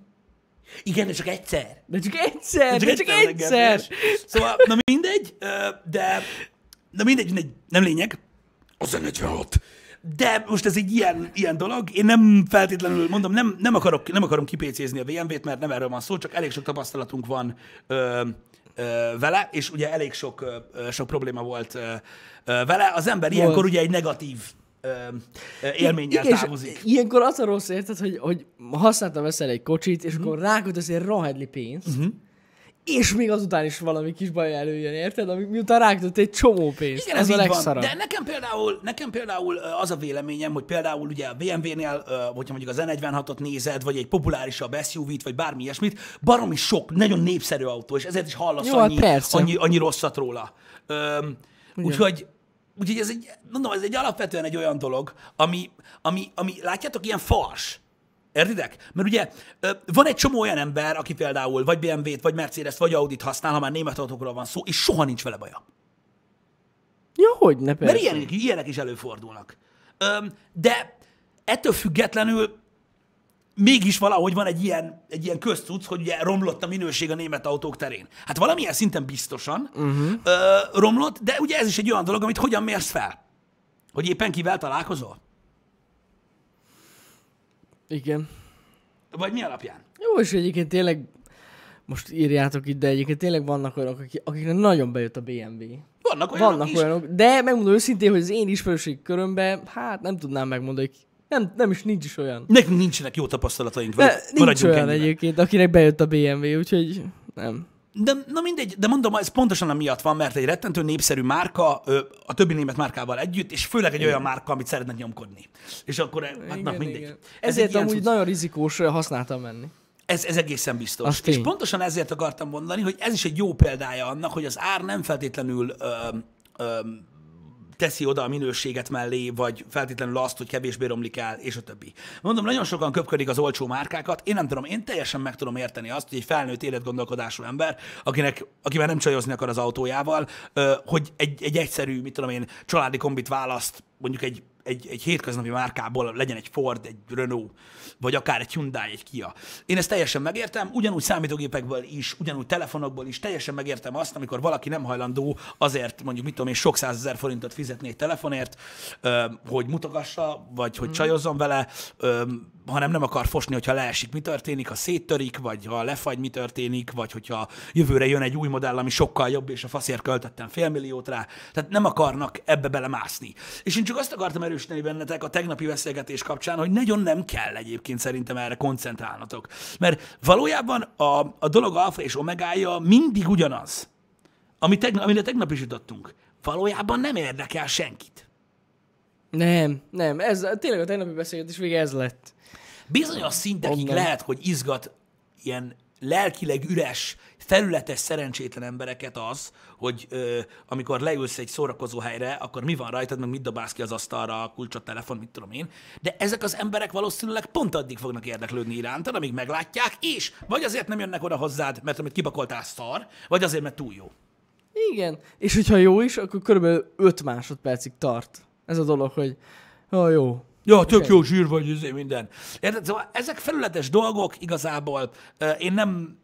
Speaker 3: Igen, de csak egyszer. De csak egyszer, de csak, de csak egyszer. egyszer. Szóval, na mindegy,
Speaker 2: de, de mindegy, mindegy, nem lényeg. Az a 46 de most ez egy ilyen, ilyen dolog. Én nem feltétlenül mondom, nem, nem, akarok, nem akarom kipécézni a vmv t mert nem erről van szó, csak elég sok tapasztalatunk van ö, ö, vele, és ugye elég sok, ö, sok probléma volt ö, ö, vele. Az ember volt. ilyenkor ugye egy negatív
Speaker 3: élménnyel Igen, távozik. ilyenkor az a rossz érted, hogy, hogy használtam veszel egy kocsit, és uh-huh. akkor rákod egy rohadli pénzt, uh-huh és még azután is valami kis baj előjön, érted? Ami, miután rákdott egy csomó pénzt. Igen, ez, ez a legszarabb. Van. De
Speaker 2: nekem például, nekem például az a véleményem, hogy például ugye a BMW-nél, hogyha mondjuk az n 46 ot nézed, vagy egy populárisabb SUV-t, vagy bármi ilyesmit, baromi sok, nagyon népszerű autó, és ezért is hallasz Jó, hát annyi, persze. annyi, annyi rosszat róla. úgyhogy Úgyhogy ez egy, mondom, ez egy alapvetően egy olyan dolog, ami, ami, ami látjátok, ilyen fars. Értitek? Mert ugye van egy csomó olyan ember, aki például vagy BMW-t, vagy Mercedes-t, vagy Audit használ, ha már német autókról van szó, és soha nincs vele baja.
Speaker 3: Ja, hogy ne persze. Mert ilyenek,
Speaker 2: ilyenek is előfordulnak. De ettől függetlenül mégis valahogy van egy ilyen, egy ilyen közcuc, hogy ugye romlott a minőség a német autók terén. Hát valamilyen szinten biztosan uh-huh. romlott, de ugye ez is egy olyan dolog, amit hogyan mérsz fel? Hogy éppen kivel találkozol? Igen. Vagy mi alapján?
Speaker 3: Jó, és egyébként tényleg, most írjátok itt, de egyébként tényleg vannak olyanok, akik, akiknek nagyon bejött a BMW. Vannak olyanok Vannak is. olyanok, de megmondom őszintén, hogy az én ismerőség körömben, hát nem tudnám megmondani, hogy nem, nem is, nincs is olyan.
Speaker 2: Nekünk nincsenek jó tapasztalataink,
Speaker 3: de, nincs olyan ennyiben. egyébként, akinek bejött a BMW, úgyhogy nem.
Speaker 2: De na mindegy, de mondom, ez pontosan amiatt van, mert egy rettentő népszerű márka a többi német márkával együtt, és főleg egy igen. olyan márka, amit szeretne nyomkodni. És akkor, hát na mindegy. Igen. Ezért ez amúgy cucc...
Speaker 3: nagyon rizikós használtam menni.
Speaker 2: Ez, ez egészen biztos. Azt és én. pontosan ezért akartam mondani, hogy ez is egy jó példája annak, hogy az ár nem feltétlenül ö, ö, teszi oda a minőséget mellé, vagy feltétlenül azt, hogy kevésbé romlik el, és a többi. Mondom, nagyon sokan köpködik az olcsó márkákat, én nem tudom, én teljesen meg tudom érteni azt, hogy egy felnőtt életgondolkodású ember, akinek, aki már nem csajozni akar az autójával, hogy egy, egy egyszerű, mit tudom én, családi kombit választ, mondjuk egy egy, egy hétköznapi márkából legyen egy Ford, egy Renault, vagy akár egy Hyundai, egy Kia. Én ezt teljesen megértem, ugyanúgy számítógépekből is, ugyanúgy telefonokból is, teljesen megértem azt, amikor valaki nem hajlandó azért mondjuk, mit tudom én, sok százezer forintot fizetni egy telefonért, hogy mutogassa, vagy hogy mhm. csajozzon vele, hanem nem akar fosni, hogyha leesik, mi történik, ha széttörik, vagy ha lefagy, mi történik, vagy hogyha jövőre jön egy új modell, ami sokkal jobb, és a faszért költettem félmilliót rá. Tehát nem akarnak ebbe belemászni. És én csak azt akartam erősíteni bennetek a tegnapi beszélgetés kapcsán, hogy nagyon nem kell egyébként szerintem erre koncentrálnatok. Mert valójában a, a dolog alfa és omegája mindig ugyanaz, ami tegnap, amire tegnap is jutottunk. Valójában nem érdekel senkit.
Speaker 3: Nem, nem. Ez, tényleg a
Speaker 2: tegnapi beszélgetés vége ez lett. Bizonyos szintekig Ondan. lehet, hogy izgat ilyen lelkileg üres, felületes szerencsétlen embereket az, hogy ö, amikor leülsz egy szórakozó helyre, akkor mi van rajtad, meg mit dobálsz ki az asztalra, a kulcsot, telefon, mit tudom én. De ezek az emberek valószínűleg pont addig fognak érdeklődni irántad, amíg meglátják, és vagy azért nem jönnek oda hozzád, mert amit kibakoltál szar, vagy azért, mert túl jó.
Speaker 3: Igen, és hogyha jó is, akkor körülbelül 5 másodpercig tart ez a dolog, hogy ha jó, Ja, tök jó zsír vagy, izé, minden. Érted? Szóval ezek felületes dolgok igazából. Én
Speaker 2: nem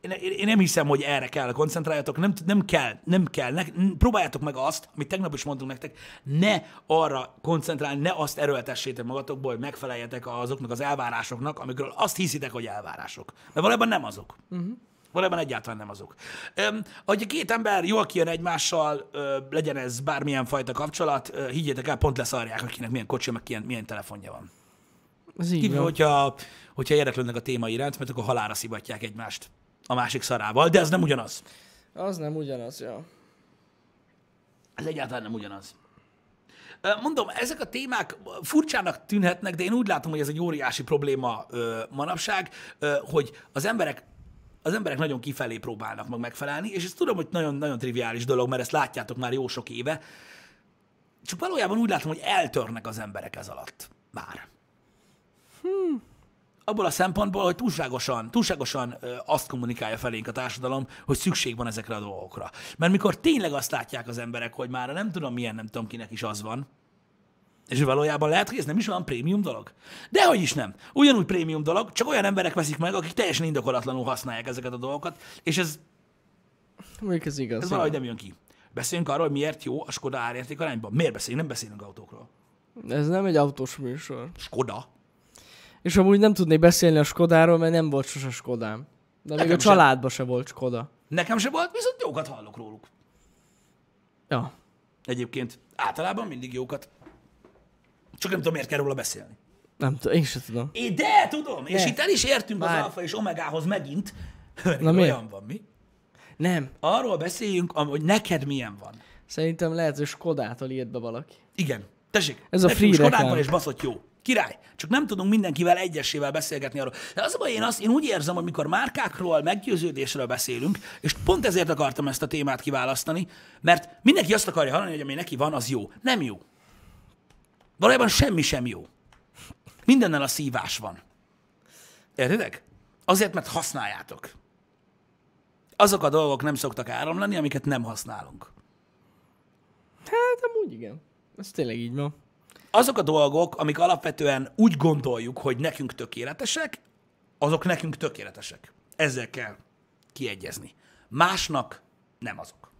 Speaker 2: én, én nem hiszem, hogy erre kell koncentráljatok, nem, nem kell, nem kell. Ne, próbáljátok meg azt, amit tegnap is mondtunk nektek, ne arra koncentrálni, ne azt erőltessétek magatokból, hogy megfeleljetek azoknak az elvárásoknak, amikről azt hiszitek, hogy elvárások. Mert valójában nem azok. Uh-huh. Valójában egyáltalán nem azok. Öm, hogy a két ember jól kijön egymással, ö, legyen ez bármilyen fajta kapcsolat, ö, higgyétek el, pont leszarják, akinek milyen kocsi, meg milyen, milyen telefonja van. Ez így Kívül, hogyha, hogyha érdeklődnek a téma iránt, mert akkor halára szivatják egymást a másik szarával, de ez nem ugyanaz.
Speaker 3: Az nem ugyanaz, ja.
Speaker 2: Ez egyáltalán nem ugyanaz. Mondom, ezek a témák furcsának tűnhetnek, de én úgy látom, hogy ez egy óriási probléma ö, manapság, ö, hogy az emberek az emberek nagyon kifelé próbálnak meg megfelelni, és ezt tudom, hogy nagyon-nagyon triviális dolog, mert ezt látjátok már jó sok éve, csak valójában úgy látom, hogy eltörnek az emberek ez alatt
Speaker 1: már. Hmm
Speaker 2: abból a szempontból, hogy túlságosan, túlságosan azt kommunikálja felénk a társadalom, hogy szükség van ezekre a dolgokra. Mert mikor tényleg azt látják az emberek, hogy már nem tudom milyen, nem tudom kinek is az van, és valójában lehet, hogy ez nem is olyan prémium dolog. De is nem. Ugyanúgy prémium dolog, csak olyan emberek veszik meg, akik teljesen indokolatlanul használják ezeket a dolgokat, és ez...
Speaker 3: ez igaz. Ez valahogy nem
Speaker 2: jön ki. Beszéljünk arról, hogy miért jó a Skoda árérték arányban. Miért beszélünk? Nem beszélünk autókról.
Speaker 3: Ez nem egy autós műsor. Skoda. És amúgy nem tudnék beszélni a Skodáról, mert nem volt sose Skodám. De Nekem még a családban se volt Skoda.
Speaker 2: Nekem se volt, viszont jókat hallok róluk. Ja. Egyébként általában mindig jókat. Csak nem tudom, miért kell róla beszélni.
Speaker 3: Nem tudom, én sem tudom. É,
Speaker 2: de tudom, de. és itt el is értünk Bár. az alfa és omegához megint. Na mi? Olyan
Speaker 3: van, mi? Nem. Arról beszéljünk, hogy neked milyen van. Szerintem lehet, hogy Skodától írt be valaki. Igen. Tessék, ez a free Skodákban és baszott jó
Speaker 2: király. Csak nem tudunk mindenkivel egyesével beszélgetni arról. De az a baj én, azt, én úgy érzem, hogy mikor márkákról, meggyőződésről beszélünk, és pont ezért akartam ezt a témát kiválasztani, mert mindenki azt akarja hallani, hogy ami neki van, az jó. Nem jó. Valójában semmi sem jó. Mindennel a szívás van. Értedek? Azért, mert használjátok. Azok a dolgok nem szoktak áramlani, amiket nem használunk. Hát, amúgy igen. Ez tényleg így van azok a dolgok, amik alapvetően úgy gondoljuk, hogy nekünk tökéletesek, azok nekünk tökéletesek. Ezzel kell kiegyezni. Másnak nem azok.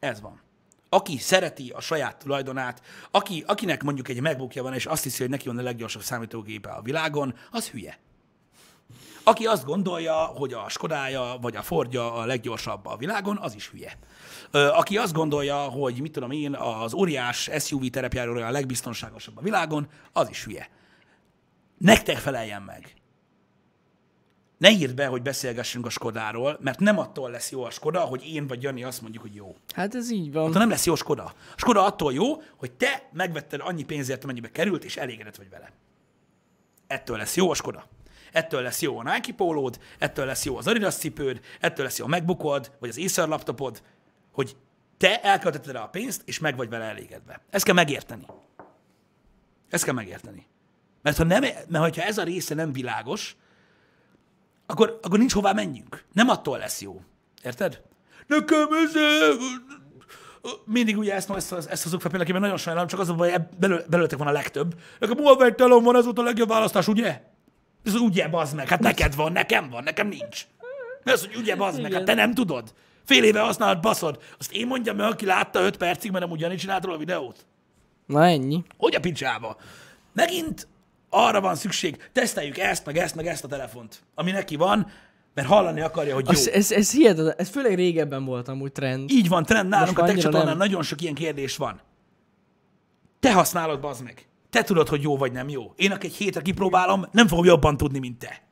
Speaker 2: Ez van. Aki szereti a saját tulajdonát, aki, akinek mondjuk egy megbukja van, és azt hiszi, hogy neki van a leggyorsabb számítógépe a világon, az hülye. Aki azt gondolja, hogy a Skodája vagy a Fordja a leggyorsabb a világon, az is hülye. Aki azt gondolja, hogy mit tudom én, az óriás SUV terepjáról a legbiztonságosabb a világon, az is hülye. Nektek feleljen meg. Ne írd be, hogy beszélgessünk a Skodáról, mert nem attól lesz jó a Skoda, hogy én vagy Jani azt mondjuk, hogy jó. Hát ez így van. Attól nem lesz jó a Skoda. A Skoda attól jó, hogy te megvetted annyi pénzért, amennyibe került, és elégedett vagy vele. Ettől lesz jó a Skoda ettől lesz jó a Nike pólód, ettől lesz jó az Adidas cipőd, ettől lesz jó a megbukod, vagy az Acer laptopod, hogy te elköltötted rá a pénzt, és meg vagy vele elégedve. Ezt kell megérteni. Ezt kell megérteni. Mert ha, nem, mert hogyha ez a része nem világos, akkor, akkor nincs hová menjünk. Nem attól lesz jó. Érted? Nekem ez... Mindig ugye ezt, ezt, ezt hozok fel például, nagyon sajnálom, csak az a baj, belőletek van a legtöbb. Nekem a van, azóta a legjobb választás, ugye? Ez ugye bazd meg, hát neked van, nekem van, nekem nincs. Ez, hogy ugye bazd meg, hát te nem tudod. Fél éve használod, baszod. Azt én mondjam meg, aki látta 5 percig, mert nem ugyanígy csinált róla a videót. Na ennyi. Hogy a picsába? Megint arra van szükség, teszteljük ezt, meg ezt, meg ezt a telefont, ami neki van, mert hallani akarja, hogy jó. Az, ez,
Speaker 3: ez hihetetlen, ez főleg régebben volt amúgy trend. Így van, trend nálunk Most a tech
Speaker 2: nagyon sok ilyen kérdés van. Te használod, bazd meg te tudod, hogy jó vagy nem jó. Én, aki egy hétre kipróbálom, nem fogom jobban tudni, mint te.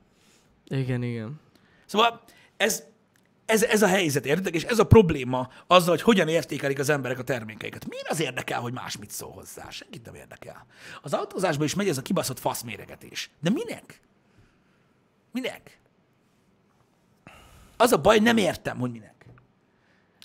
Speaker 3: Igen, igen.
Speaker 2: Szóval ez, ez, ez a helyzet, értitek? És ez a probléma azzal, hogy hogyan értékelik az emberek a termékeiket. Miért az érdekel, hogy más mit szól hozzá? Senkit nem érdekel. Az autózásban is megy ez a kibaszott faszméregetés. De minek? Minek? Az a baj, nem értem, hogy minek.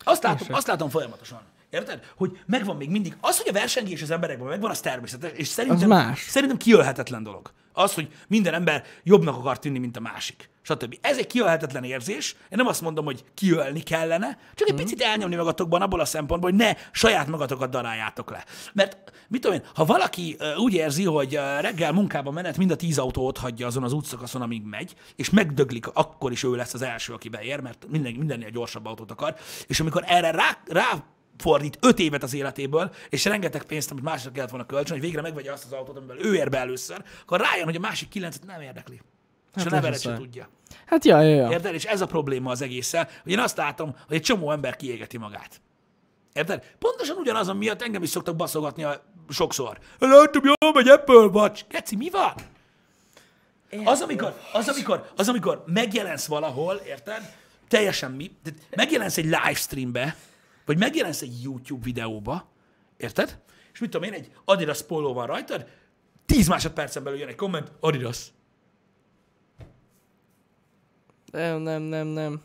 Speaker 2: Azt látom, azt látom folyamatosan, Érted? Hogy megvan még mindig. Az, hogy a versengés az emberekben megvan, az természetes. És szerintem, az más. szerintem kiölhetetlen dolog. Az, hogy minden ember jobbnak akar tűnni, mint a másik. Stb. Ez egy kiölhetetlen érzés. Én nem azt mondom, hogy kiölni kellene, csak egy mm. picit elnyomni magatokban abból a szempontból, hogy ne saját magatokat daráljátok le. Mert mit tudom én, ha valaki úgy érzi, hogy reggel munkába menet mind a tíz autó ott hagyja azon az útszakaszon, amíg megy, és megdöglik, akkor is ő lesz az első, aki beér, mert minden, mindennél gyorsabb autót akar, és amikor erre rá, rá fordít öt évet az életéből, és rengeteg pénzt, amit másnak kellett volna kölcsön, hogy végre megvegye azt az autót, amivel ő ér be először, akkor rájön, hogy a másik kilencet nem érdekli.
Speaker 3: És hát a nevelet sem tudja. Hát ja, ja,
Speaker 2: ja. Érted? És ez a probléma az egésszel, hogy én azt látom, hogy egy csomó ember kiégeti magát. Érted? Pontosan ugyanaz, miatt engem is szoktak baszogatni a sokszor. Látom, jól megy Apple Watch. Keci, mi van? Az amikor, az, amikor, az, amikor megjelensz valahol, érted? Teljesen mi. Megjelensz egy livestreambe, vagy megjelensz egy YouTube videóba, érted? És mit tudom én, egy Adidas póló van rajtad, tíz másodpercen belül jön egy komment, Adidas.
Speaker 3: Nem, nem, nem, nem.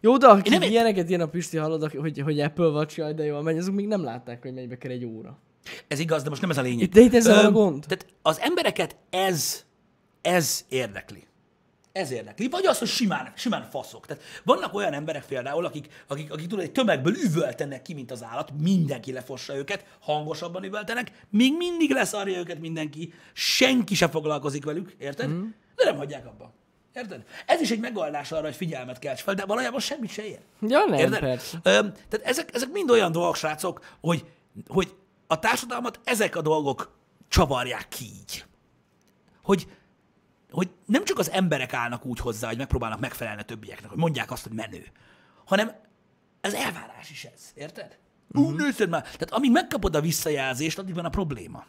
Speaker 3: Jó, de aki nem ilyeneket ilyen a Pisti hallod, hogy, hogy Apple vagy jaj, de jól megy, azok még nem látták, hogy mennyibe kell egy óra. Ez igaz, de most nem ez a lényeg. De itt ez Öm, a gond. Tehát az embereket ez, ez érdekli. Ez érdekli. Vagy az, hogy
Speaker 2: simán, simán faszok. Tehát vannak olyan emberek például, akik, akik, akik tudod, egy tömegből üvöltenek ki, mint az állat, mindenki lefossa őket, hangosabban üvöltenek, még mindig leszarja őket mindenki, senki se foglalkozik velük, érted? Mm. De nem hagyják abba. Érted? Ez is egy megoldás arra, hogy figyelmet kelts fel, de valójában semmi se ér. Ja, nem, érted? Persze. tehát ezek, ezek mind olyan dolgok, srácok, hogy, hogy a társadalmat ezek a dolgok csavarják ki így. Hogy hogy nem csak az emberek állnak úgy hozzá, hogy megpróbálnak megfelelni a többieknek, hogy mondják azt, hogy menő, hanem ez elvárás is ez, érted? Ú, uh-huh. nőszed már. Tehát amíg megkapod a visszajelzést, addig van a probléma.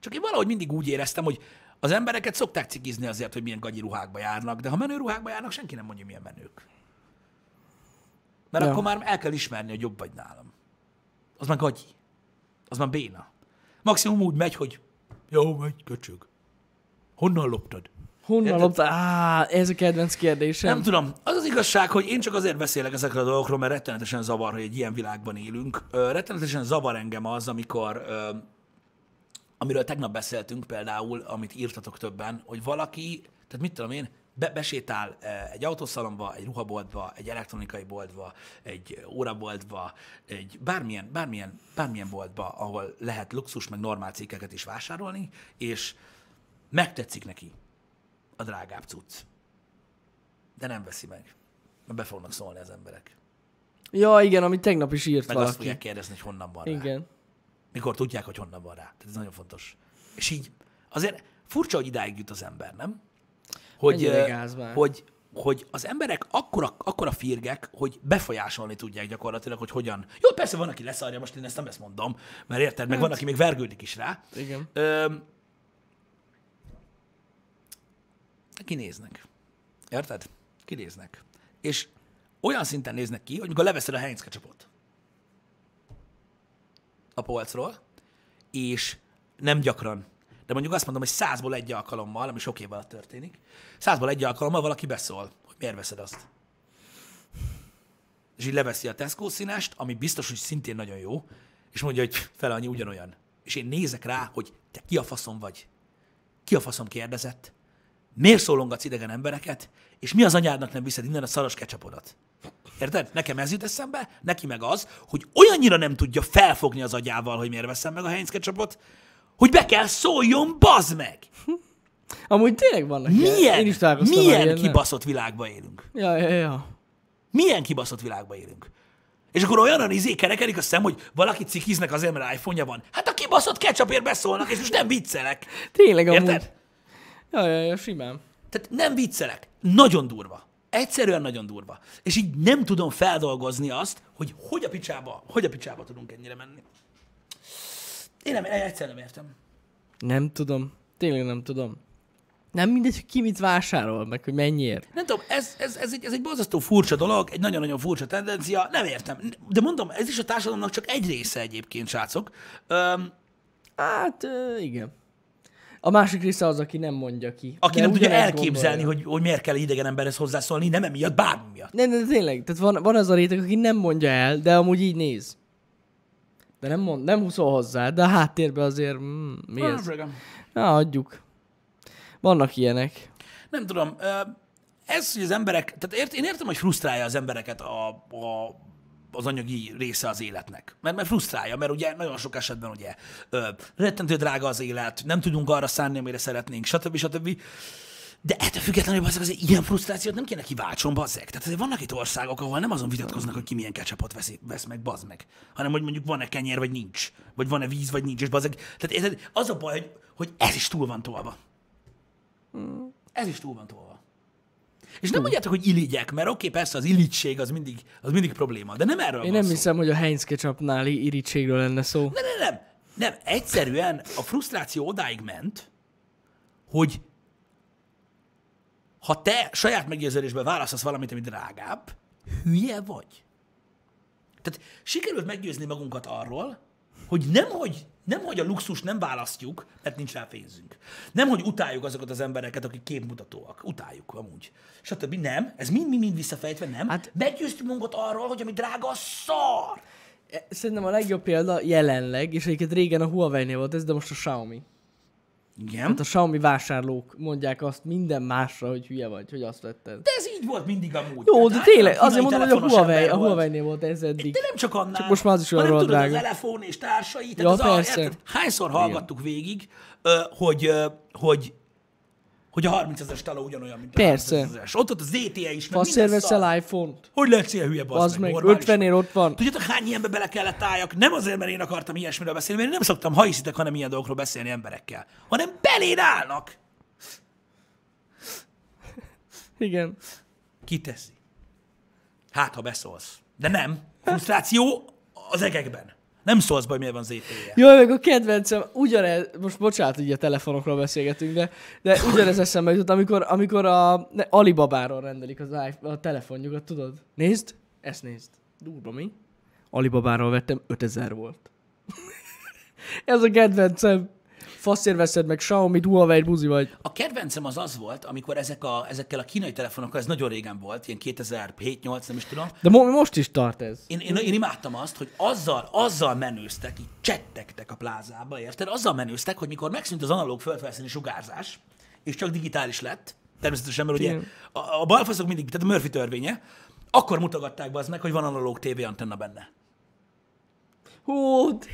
Speaker 2: Csak én valahogy mindig úgy éreztem, hogy az embereket szokták cigizni azért, hogy milyen gagyi ruhákba járnak, de ha menő ruhákba járnak, senki nem mondja, milyen menők. Mert ja. akkor már el kell ismerni, hogy jobb vagy nálam. Az már gagyi. Az már béna. Maximum úgy megy, hogy jó, megy,
Speaker 3: köcsög. Honnan loptad? Honnan lopta? Á, ez a kedvenc kérdésem. Nem tudom.
Speaker 2: Az az igazság, hogy én csak azért beszélek ezekről a dolgokról, mert rettenetesen zavar, hogy egy ilyen világban élünk. Ö, rettenetesen zavar engem az, amikor, ö, amiről tegnap beszéltünk például, amit írtatok többen, hogy valaki, tehát mit tudom én, be, besétál egy autószalomba, egy ruhaboltba, egy elektronikai boltba, egy óraboltba, egy bármilyen, bármilyen, bármilyen boltba, ahol lehet luxus, meg normál cikkeket is vásárolni, és megtetszik neki a drágább cucc. De nem veszi meg. Mert be fognak szólni az emberek.
Speaker 3: Ja, igen, amit tegnap is írt Meg valaki. azt fogják
Speaker 2: kérdezni, hogy honnan van Igen. Rá. Mikor tudják, hogy honnan van rá. Tehát ez nagyon fontos. És így azért furcsa, hogy idáig jut az ember, nem? Hogy, hogy, hogy az emberek akkora, akkora firgek, hogy befolyásolni tudják gyakorlatilag, hogy hogyan. Jó, persze van, aki leszarja, most én ezt nem ezt mondom, mert érted, meg hát. van, aki még vergődik is rá. Igen. Ö, kinéznek. Érted? Kinéznek. És olyan szinten néznek ki, hogy mikor leveszed a Heinzke csapot a polcról, és nem gyakran, de mondjuk azt mondom, hogy százból egy alkalommal, ami sok év alatt történik, százból egy alkalommal valaki beszól, hogy miért veszed azt. És így leveszi a Tesco színást, ami biztos, hogy szintén nagyon jó, és mondja, hogy fel annyi ugyanolyan. És én nézek rá, hogy te ki a faszom vagy. Ki a faszom kérdezett? miért szólongatsz idegen embereket, és mi az anyádnak nem viszed innen a szaros ketchupodat? Érted? Nekem ez jut eszembe, neki meg az, hogy olyannyira nem tudja felfogni az agyával, hogy miért veszem meg a Heinz ketchupot, hogy be kell szóljon,
Speaker 3: bazd meg! Amúgy tényleg vannak Milyen, Én is milyen ilyen, kibaszott
Speaker 2: világba élünk?
Speaker 3: Ja, ja, ja. Milyen kibaszott világba élünk?
Speaker 2: És akkor olyan izé kerekedik a szem, hogy valaki cikiznek az mert iPhone-ja van. Hát a kibaszott ketchupért beszólnak, és most nem viccelek. Tényleg amúgy. Érted? Ja, ja, ja, simán. Tehát nem viccelek. Nagyon durva. Egyszerűen nagyon durva. És így nem tudom feldolgozni azt, hogy hogy a picsába, hogy a picsába tudunk ennyire menni. Én nem, egyszerűen nem értem.
Speaker 3: Nem tudom. Tényleg nem tudom. Nem mindegy, hogy ki mit vásárol, meg hogy mennyiért.
Speaker 2: Nem tudom, ez, ez, ez egy, ez egy borzasztó furcsa dolog, egy nagyon-nagyon furcsa tendencia, nem értem. De mondom, ez is a társadalomnak csak egy része egyébként, srácok. Öm, hát, igen.
Speaker 3: A másik része az, aki nem mondja ki. Aki nem tudja elképzelni, hogy,
Speaker 2: hogy miért kell idegen emberhez hozzászólni,
Speaker 3: nem emiatt, bármi miatt. Nem, nem, tényleg, tehát van, van az a réteg, aki nem mondja el, de amúgy így néz. De nem, mond, nem huszol hozzá, de a háttérben azért... Mm, mi ez? Hát Na, adjuk. Vannak ilyenek.
Speaker 2: Nem tudom. Ez, hogy az emberek... Tehát ért, én értem, hogy frusztrálja az embereket a, a az anyagi része az életnek. Mert, mert frusztrálja, mert ugye nagyon sok esetben ugye ö, rettentő drága az élet, nem tudunk arra szánni, amire szeretnénk, stb. stb. De ettől függetlenül hogy azért ilyen frusztrációt nem kéne kiváltson, bazzek. Tehát azért vannak itt országok, ahol nem azon vitatkoznak, hogy ki milyen ketchupot vesz, vesz meg, bazd meg, hanem hogy mondjuk van-e kenyér, vagy nincs, vagy van-e víz, vagy nincs, és bazzek. Tehát az a baj, hogy, hogy ez is túl van tolva. Hmm. Ez is túl van tolva. És nem mondjátok, hogy iligyek, mert oké, persze az iligység az mindig, az mindig probléma, de nem erről Én van nem szó.
Speaker 3: hiszem, hogy a Heinz ketchupnál irigységről lenne szó. Nem,
Speaker 2: nem, nem. Nem, egyszerűen a frusztráció odáig ment, hogy ha te saját meggyőződésben válaszolsz valamit, ami drágább, hülye vagy. Tehát sikerült meggyőzni magunkat arról, hogy nem, hogy nem, hogy a luxus nem választjuk, mert nincs rá pénzünk. Nem, hogy utáljuk azokat az embereket, akik képmutatóak. Utáljuk amúgy. Stb. Nem. Ez
Speaker 3: mind-mind visszafejtve nem. Hát, Meggyőztünk magunkat arról, hogy ami drága, az szar! E, szerintem a legjobb példa jelenleg, és egyébként régen a Huawei-nél volt ez, de most a Xiaomi. Igen. Tehát a Xiaomi vásárlók mondják azt minden másra, hogy hülye vagy, hogy azt vetted. De ez így
Speaker 2: volt mindig amúgy. Jó, de tényleg, azért mondom, hogy a Huawei, a Huawei-nél
Speaker 3: volt ez eddig. De nem csak annál. Csak most már az is olyan hanem, tudod, drága.
Speaker 2: telefon és társai. Tehát ja, az persze. A, hát hányszor hallgattuk Igen. végig, hogy, hogy hogy a 30 ezeres tala ugyanolyan, mint a Persze. 30 ezeres. Ott ott az ZTE is. Faszért
Speaker 3: veszel iPhone-t. Hogy
Speaker 2: lehet ilyen hülye bazd az meg, meg 50
Speaker 3: ér ott van. Tudjátok,
Speaker 2: hány ilyenbe bele kellett álljak? Nem azért, mert én akartam ilyesmiről beszélni, mert én nem szoktam, ha hiszitek, hanem ilyen dolgokról beszélni emberekkel, hanem beléd állnak. Igen. Kiteszi. Hát, ha beszólsz. De nem. Frusztráció az egekben. Nem szólsz baj, hogy miért van ZTE.
Speaker 3: Jó, meg a kedvencem, ugyanez, most bocsánat, ugye telefonokról beszélgetünk, de, de ugyanez eszembe jutott, amikor, amikor a ne, Alibabáról rendelik az iPhone, a telefonjukat, tudod? Nézd, ezt nézd. Durva, mi? Alibabáról vettem, 5000 volt. Ez a kedvencem faszért veszed meg Xiaomi, Huawei, buzi vagy.
Speaker 2: A kedvencem az az volt, amikor ezek a, ezekkel a kínai telefonokkal, ez nagyon régen volt, ilyen 2007-8, nem is tudom.
Speaker 3: De mo- most is tart ez.
Speaker 2: Én, én, én, imádtam azt, hogy azzal, azzal menőztek, így csettektek a plázába, érted? Azzal menőztek, hogy mikor megszűnt az analóg földfelszíni sugárzás, és csak digitális lett, természetesen, mert ugye a, a balfaszok mindig, tehát a Murphy törvénye, akkor mutogatták be az meg, hogy van analóg TV antenna benne. Hú,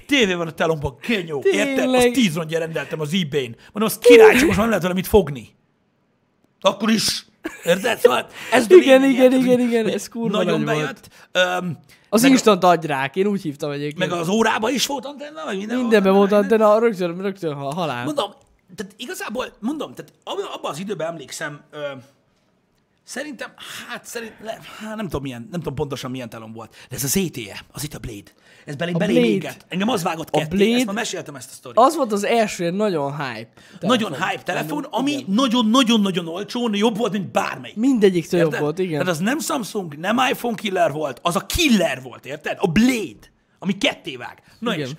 Speaker 2: tévé van a telomban, genyó, érted? Azt tíz rongyja rendeltem az ebay-n. Mondom, az király, csak most nem lehet vele mit fogni. Akkor is. Érted? Szóval ez igen,
Speaker 3: igen, igen, igen, igen, ez kurva Nagyon nagy bejött. Um, az instant adj rák, én úgy hívtam egyébként. Meg az órába is volt antenna, vagy minden Mindenben volt antenna, rögtön, rögtön halál. Mondom,
Speaker 2: tehát igazából, mondom, tehát abban az időben emlékszem, uh, Szerintem, hát szerint, le, hát nem tudom, milyen, nem tudom pontosan milyen telom volt, de ez az ETE, e, az itt a Blade. Ez belé, a belé Blade. Éget. Engem az vágott a ketté, Blade, ezt már meséltem ezt a sztorit.
Speaker 3: Az volt az első nagyon hype telefon. Nagyon hype telefon, nem, ami nagyon-nagyon-nagyon olcsón jobb volt, mint bármelyik. Mindegyiktől jobb volt, igen.
Speaker 2: Tehát az nem Samsung, nem iPhone killer volt, az a killer volt, érted? A Blade ami ketté vág. Na Igen. és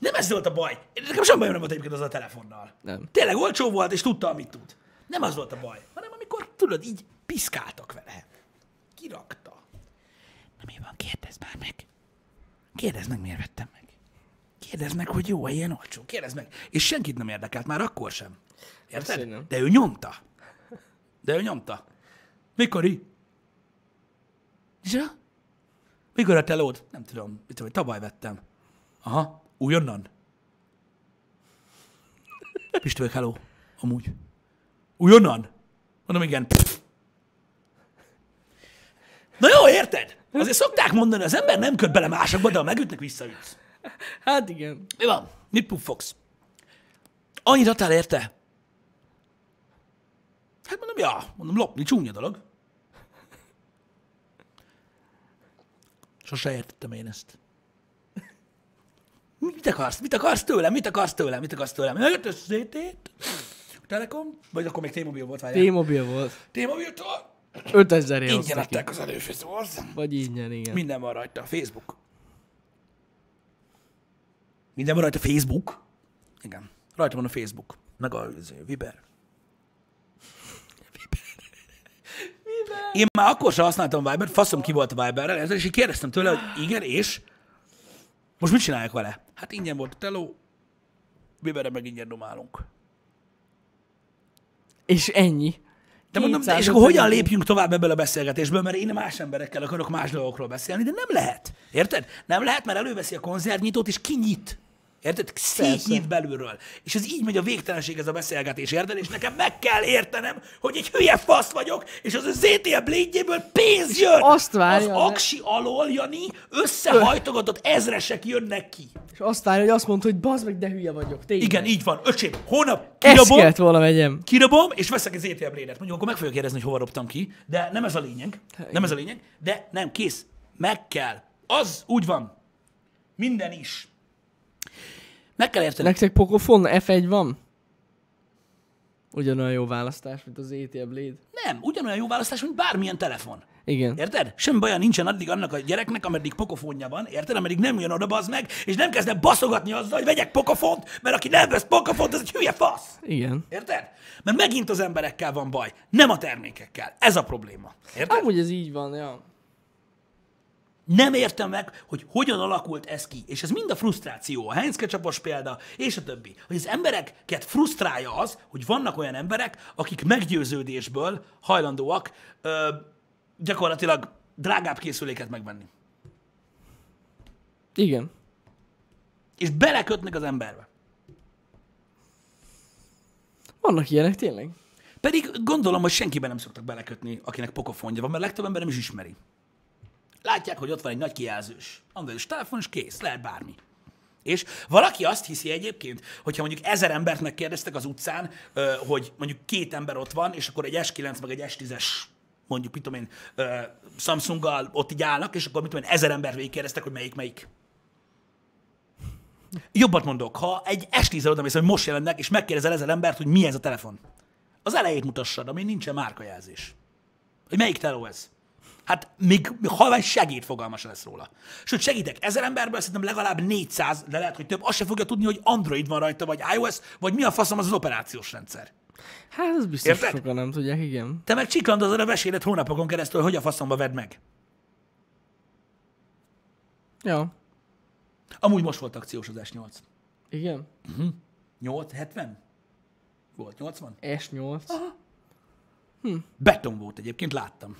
Speaker 2: nem ez volt a baj. Nekem sem bajom nem volt egyébként az a telefonnal. Nem. Tényleg olcsó volt, és tudta, amit tud. Nem az volt a baj, hanem amikor tudod, így Piszkáltak vele. Kirakta. Na mi van, kérdezd már meg. Kérdezd meg, miért vettem meg. Kérdezd meg, hogy jó-e ilyen olcsó. Kérdezd meg. És senkit nem érdekelt, már akkor sem. Érted? Nem. De ő nyomta. De ő nyomta. Mikor í? Ja? Mikor a telód? Nem tudom, mit hogy tavaly vettem. Aha, újonnan? Pistő, hello. Amúgy. Újonnan? Mondom, igen. Pff. Na jó, érted? Azért szokták mondani, az ember nem köt bele másokba, de ha megütnek, visszaütsz. Hát igen. Mi van? Mit puffogsz? Annyit adtál érte? Hát mondom, ja, mondom, lopni csúnya dolog. Sose értettem én ezt. Mit akarsz? Mit akarsz tőlem? Mit akarsz tőlem? Mit akarsz tőlem? Megjött a szétét, Telekom, vagy akkor még T-Mobile volt, várjál. T-Mobile volt. T-Mobile-tól
Speaker 3: 5000 ér Ingyen adták az
Speaker 2: előfizetőt. Vagy ingyen, igen. Minden van rajta. Facebook. Minden van rajta Facebook. Igen. Rajta van a Facebook. Meg a Viber. Viber. Én már akkor sem használtam Viber, faszom ki volt a Viberrel, és így kérdeztem tőle, hogy igen, és most mit csinálják vele? Hát ingyen volt a teló, Viberre meg ingyen domálunk.
Speaker 3: És ennyi.
Speaker 2: De mondom, de és akkor hogyan lépjünk tovább ebből a beszélgetésből, mert én más emberekkel akarok más dolgokról beszélni, de nem lehet. Érted? Nem lehet, mert előveszi a konzervnyitót, és kinyit. Érted? Szétnyit belülről. És ez így megy a végtelenség ez a beszélgetés, érted? És nekem meg kell értenem, hogy egy hülye fasz vagyok, és az a ZTL blédjéből
Speaker 3: pénz jön! Azt várja. Az aksi
Speaker 2: alól, Jani, összehajtogatott ezresek jönnek
Speaker 3: ki. És azt várja, hogy azt mondta, hogy bazd meg, de hülye vagyok. Tényleg. Igen, így van. Öcsém, hónap kirabom. Ezt volna megyem.
Speaker 2: Kirabom, és veszek az ZTE blédet. Mondjuk, akkor meg fogjuk érezni, hogy hova robtam ki, de nem ez a lényeg. Nem ez a lényeg, de nem, kész. Meg kell. Az úgy van. Minden
Speaker 3: is. Meg kell érteni. Nektek Pokofon F1 van? Ugyanolyan jó választás, mint az ATM Blade.
Speaker 2: Nem, ugyanolyan jó választás, mint bármilyen telefon. Igen. Érted? Sem baja nincsen addig annak a gyereknek, ameddig pokofonja van, érted? Ameddig nem jön oda, bazd meg, és nem kezdne baszogatni azzal, hogy vegyek pokofont, mert aki nem vesz pokofont, az egy hülye fasz. Igen. Érted? Mert megint az emberekkel van baj, nem a termékekkel. Ez a probléma. Érted? Amúgy ez így van, ja nem értem meg, hogy hogyan alakult ez ki. És ez mind a frusztráció, a Heinzke csapos példa, és a többi. Hogy az embereket frusztrálja az, hogy vannak olyan emberek, akik meggyőződésből hajlandóak ö, gyakorlatilag drágább készüléket megvenni. Igen. És belekötnek az emberbe. Vannak ilyenek tényleg. Pedig gondolom, hogy senkiben nem szoktak belekötni, akinek pokofondja van, mert legtöbb ember nem is ismeri. Látják, hogy ott van egy nagy kijelzős. Androidos telefon, és kész, lehet bármi. És valaki azt hiszi egyébként, hogyha mondjuk ezer embert megkérdeztek az utcán, hogy mondjuk két ember ott van, és akkor egy S9 meg egy S10-es mondjuk, mit tudom én, Samsunggal ott így állnak, és akkor mit tudom én, ezer ember végigkérdeztek, hogy melyik melyik. Jobbat mondok, ha egy s 10 oda hogy most jelennek, és megkérdezel ezer embert, hogy mi ez a telefon. Az elejét mutassad, ami nincsen márkajelzés. Hogy melyik teló ez? Hát még, ha egy segít fogalmasa lesz róla. Sőt, segítek, ezer emberből szerintem legalább 400, de lehet, hogy több, azt se fogja tudni, hogy Android van rajta, vagy iOS, vagy mi a faszom az az operációs rendszer.
Speaker 3: Hát, ez biztos Érted? sokan nem tudják, igen.
Speaker 2: Te meg csiklandozod a vesélet hónapokon keresztül, hogy a faszomba vedd meg.
Speaker 3: Ja. Amúgy
Speaker 2: most volt akciós az S8. Igen? Uh-huh. Mhm. 70? Volt 80? S8. Aha. Hm. Beton volt egyébként, láttam.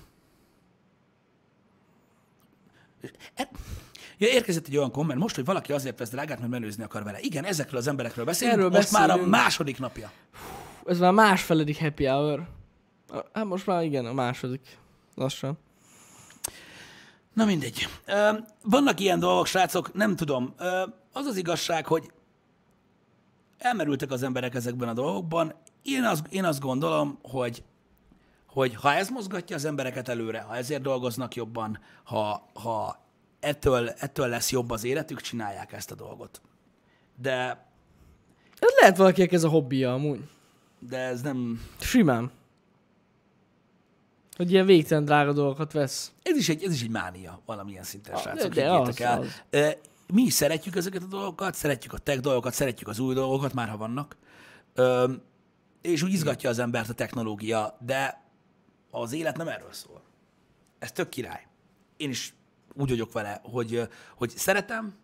Speaker 2: E, ja, érkezett egy olyan komment most, hogy valaki azért vesz drágát, mert menőzni akar vele. Igen, ezekről az emberekről beszélünk, Erről most már a második napja.
Speaker 3: Hú, ez már másfeledik happy hour. Hát most már igen, a második. Lassan. Na mindegy. Vannak ilyen dolgok, srácok, nem tudom.
Speaker 2: Az az igazság, hogy elmerültek az emberek ezekben a dolgokban. Én azt, én azt gondolom, hogy hogy ha ez mozgatja az embereket előre, ha ezért dolgoznak jobban, ha, ha ettől, ettől lesz jobb az életük, csinálják ezt a dolgot.
Speaker 3: De... Ez lehet valakinek ez a hobbija amúgy. De ez nem... Simán. Hogy ilyen végtelen drága dolgokat vesz. Ez is egy, ez is egy mánia valamilyen szinten, a, ah, srácok. De, de az, el. Az. Mi is szeretjük
Speaker 2: ezeket a dolgokat, szeretjük a tech dolgokat, szeretjük az új dolgokat, már ha vannak. és úgy izgatja az embert a technológia, de az élet nem erről szól. Ez tök király. Én is úgy vagyok vele, hogy, hogy szeretem,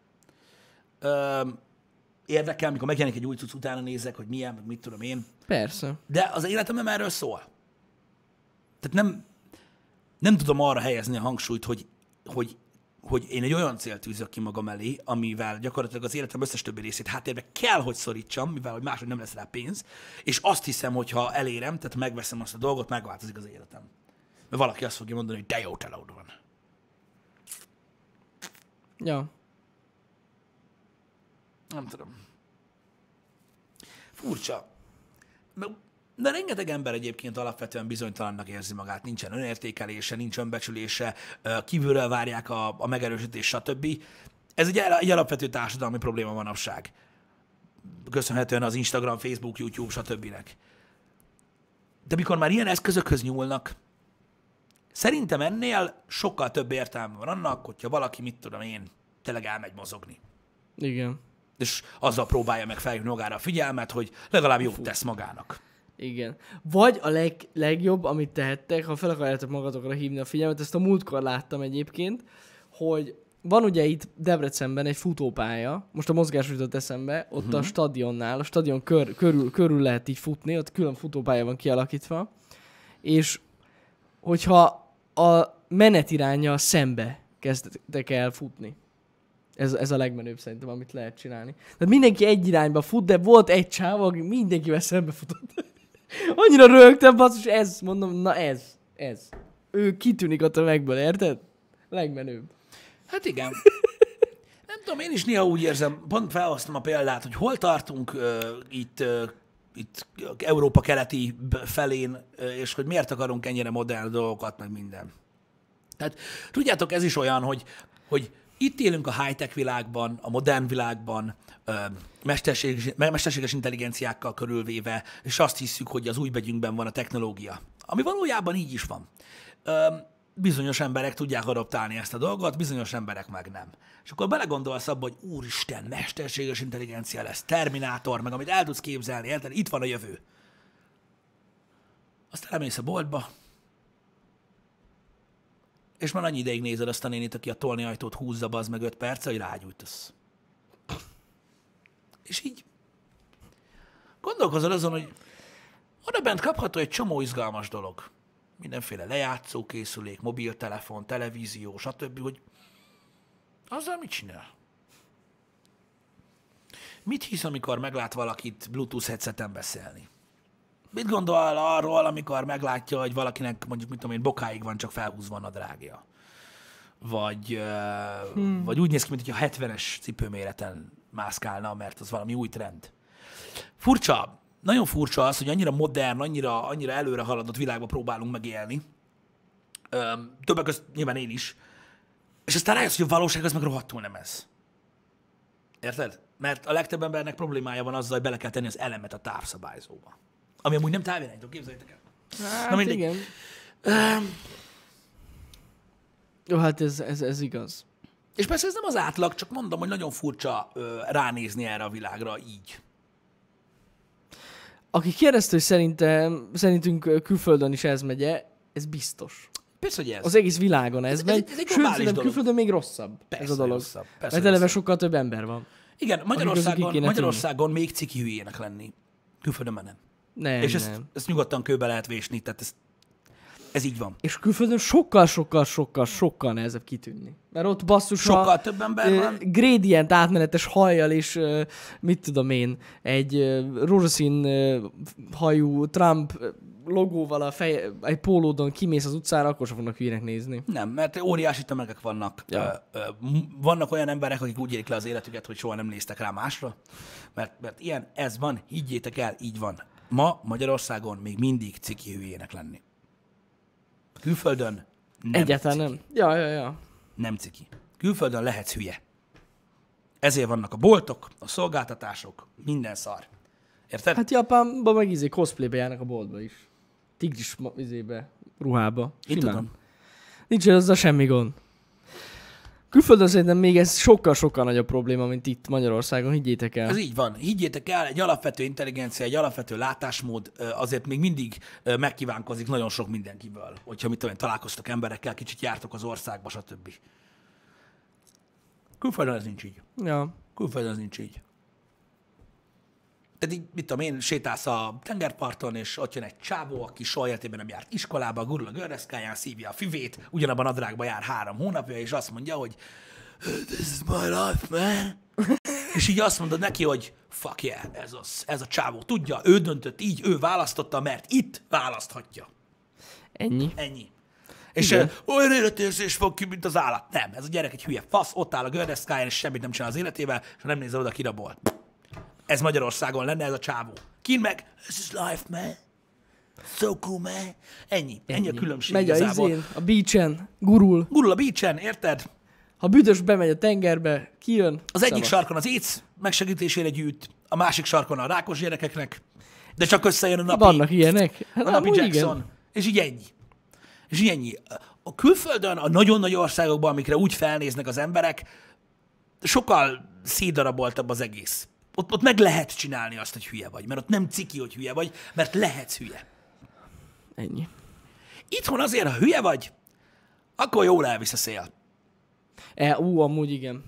Speaker 2: érdekel, mikor megjelenik egy új cucc, utána nézek, hogy milyen, meg mit tudom én. Persze. De az életem nem erről szól. Tehát nem, nem tudom arra helyezni a hangsúlyt, hogy, hogy hogy én egy olyan célt tűzök ki magam elé, amivel gyakorlatilag az életem összes többi részét háttérbe kell, hogy szorítsam, mivel hogy máshogy nem lesz rá pénz, és azt hiszem, hogy ha elérem, tehát megveszem azt a dolgot, megváltozik az életem. Mert valaki azt fogja mondani, hogy de jó telód van.
Speaker 3: Ja. Nem tudom. Furcsa. Mert
Speaker 2: de rengeteg ember egyébként alapvetően bizonytalannak érzi magát, nincsen önértékelése, nincs önbecsülése, kívülről várják a, a megerősítést, stb. Ez egy, egy alapvető társadalmi probléma manapság. Köszönhetően az Instagram, Facebook, YouTube, stb. De mikor már ilyen eszközökhöz nyúlnak, szerintem ennél sokkal több értelme van annak, hogyha valaki, mit tudom én, tényleg elmegy mozogni. Igen. És azzal próbálja meg felhívni magára a figyelmet, hogy legalább jót tesz magának.
Speaker 3: Igen. Vagy a leg, legjobb, amit tehettek, ha fel akarjátok magatokra hívni a figyelmet, ezt a múltkor láttam egyébként, hogy van ugye itt Debrecenben egy futópálya, most a mozgás jutott eszembe, ott uh-huh. a mhm. stadionnál, a stadion kör, körül, körül lehet így futni, ott külön futópálya van kialakítva, és hogyha a menetiránya szembe kezdtek el futni. Ez, ez a legmenőbb szerintem, amit lehet csinálni. Tehát mindenki egy irányba fut, de volt egy csáv, aki mindenkivel szembe futott. Annyira rögtem, basszus, ez, mondom, na ez, ez. Ő kitűnik a tömegből, érted? Legmenőbb. Hát igen.
Speaker 2: Nem tudom, én is néha úgy érzem, pont felhoztam a példát, hogy hol tartunk uh, itt, uh, itt Európa keleti felén, uh, és hogy miért akarunk ennyire modern dolgokat, meg minden. Tehát tudjátok, ez is olyan, hogy, hogy itt élünk a high-tech világban, a modern világban, mesterséges, mesterséges intelligenciákkal körülvéve, és azt hiszük, hogy az új begyünkben van a technológia. Ami valójában így is van. Bizonyos emberek tudják adaptálni ezt a dolgot, bizonyos emberek meg nem. És akkor belegondolsz abba, hogy úristen, mesterséges intelligencia lesz, Terminátor, meg amit el tudsz képzelni, érted? Itt van a jövő. Aztán elmész a boltba, és már annyi ideig nézed azt a nénit, aki a tolni ajtót húzza, az meg öt perc, hogy rágyújtasz. És így gondolkozol azon, hogy oda bent kapható egy csomó izgalmas dolog. Mindenféle lejátszókészülék, mobiltelefon, televízió, stb., hogy azzal mit csinál? Mit hisz, amikor meglát valakit Bluetooth headseten beszélni? mit gondol arról, amikor meglátja, hogy valakinek mondjuk, mit tudom én, bokáig van csak felhúzva a drágja? Vagy, hmm. vagy úgy néz ki, mintha 70-es cipőméreten mászkálna, mert az valami új trend. Furcsa, nagyon furcsa az, hogy annyira modern, annyira, annyira előre haladott világba próbálunk megélni. többek között nyilván én is. És aztán rájössz, hogy a valóság az meg rohadtul nem ez. Érted? Mert a legtöbb embernek problémája van azzal, hogy bele kell tenni az elemet a távszabályzóba. Ami amúgy nem távirányító, képzeljétek el. Hát Na mindegy. Igen.
Speaker 3: jó, hát ez, ez, ez igaz.
Speaker 2: És persze ez nem az átlag, csak mondom, hogy nagyon furcsa ö, ránézni erre a világra így.
Speaker 3: Aki kérdezte, hogy szerintem, szerintünk külföldön is ez megye, ez biztos. Persze, hogy ez. Az egész világon ez, ez megy. Ez, ez egy Sőt, szerintem dolog. külföldön még rosszabb persze, ez a dolog. Rosszabb, persze, Mert eleve sokkal több ember van. Igen, Magyarországon, Magyarországon
Speaker 2: még ciki hülyének lenni. Külföldön már nem.
Speaker 3: Nem, És ezt, nem.
Speaker 2: ezt nyugodtan kőbe lehet vésni, tehát ez, ez így van.
Speaker 3: És külföldön sokkal, sokkal, sokkal, sokkal nehezebb kitűnni. Mert ott basszus Sokkal a, több ember van. Gradient átmenetes hajjal és mit tudom én, egy rózsaszín hajú Trump logóval a feje, egy pólódon kimész az utcára, akkor sem fognak hülyének nézni.
Speaker 2: Nem, mert óriási tömegek vannak. Ja. Ö, vannak olyan emberek, akik úgy érik le az életüket, hogy soha nem néztek rá másra, mert, mert ilyen, ez van, higgyétek el, így van ma Magyarországon még mindig ciki hülyének lenni. Külföldön nem Egyáltalán ciki. nem.
Speaker 3: Ja, ja, ja.
Speaker 2: Nem ciki. Külföldön lehetsz hülye. Ezért vannak a
Speaker 3: boltok, a szolgáltatások, minden szar. Érted? Hát Japánban meg izé cosplaybe járnak a boltba is. Tigris izébe, ruhába. Én Simán. tudom. Nincs a semmi gond. Külföldön szerintem még ez sokkal-sokkal nagyobb probléma, mint itt Magyarországon, higgyétek el. Ez így
Speaker 2: van. Higgyétek el, egy alapvető intelligencia, egy alapvető látásmód azért még mindig megkívánkozik nagyon sok mindenkiből. Hogyha mit tudom, találkoztok emberekkel, kicsit jártok az országba, stb. Külföldön ez nincs így. Ja. Külföldön ez nincs így tehát így, mit tudom én, sétálsz a tengerparton, és ott jön egy csávó, aki soha életében nem járt iskolába, gurul a görreszkáján, szívja a füvét, ugyanabban a drágba jár három hónapja, és azt mondja, hogy This is my life, man. és így azt mondod neki, hogy fuck yeah, ez, az, ez a csávó tudja, ő döntött így, ő választotta, mert itt választhatja. Ennyi. Ennyi. És Igen. olyan életérzés fog ki, mint az állat. Nem, ez a gyerek egy hülye fasz, ott áll a gördeszkáján, és semmit nem csinál az életével, és nem nézel oda, kirabol ez Magyarországon lenne, ez a csávó. Kín meg, this is life, man.
Speaker 3: So cool, man. Ennyi. Ennyi, ennyi a különbség Megy igazából. a izén, a beachen, gurul. Gurul a beachen, érted? Ha büdös bemegy a tengerbe, kijön. Az szabad. egyik sarkon az
Speaker 2: éc megsegítésére gyűjt, a másik sarkon a rákos gyerekeknek, de csak összejön a napi... Vannak
Speaker 3: ilyenek? Hát, a napi Jackson. Igen.
Speaker 2: És így ennyi. És így ennyi. A külföldön, a nagyon nagy országokban, amikre úgy felnéznek az emberek, sokkal szídaraboltabb az egész ott, ott meg lehet csinálni azt, hogy hülye vagy, mert ott nem ciki, hogy hülye vagy, mert lehetsz hülye. Ennyi. Itthon azért, ha hülye vagy, akkor jól elvisz a szél.
Speaker 3: E, ú, amúgy igen.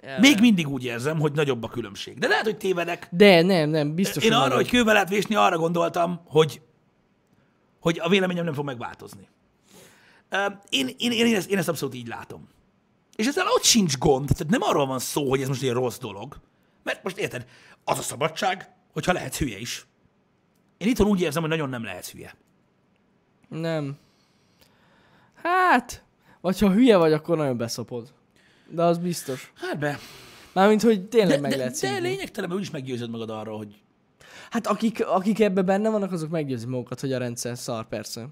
Speaker 3: E, Még
Speaker 2: mindig úgy érzem, hogy nagyobb a különbség. De
Speaker 3: lehet, hogy tévedek. De nem, nem, biztos. Én arra, hogy
Speaker 2: kővel lehet vésni, arra gondoltam, hogy, hogy a véleményem nem fog megváltozni. Én, én, én, én, ezt, én ezt abszolút így látom. És ezzel ott sincs gond, tehát nem arról van szó, hogy ez most egy rossz dolog, mert most érted, az a szabadság, hogyha lehet hülye is. Én itthon úgy érzem,
Speaker 3: hogy nagyon nem lehet hülye. Nem. Hát, vagy ha hülye vagy, akkor nagyon beszopod. De az biztos. Hát be. Mármint, hogy tényleg de, meg de, lehet De, de mert úgyis meggyőzöd magad arra, hogy... Hát akik, akik ebbe benne vannak, azok meggyőzik magukat, hogy a rendszer szar, persze.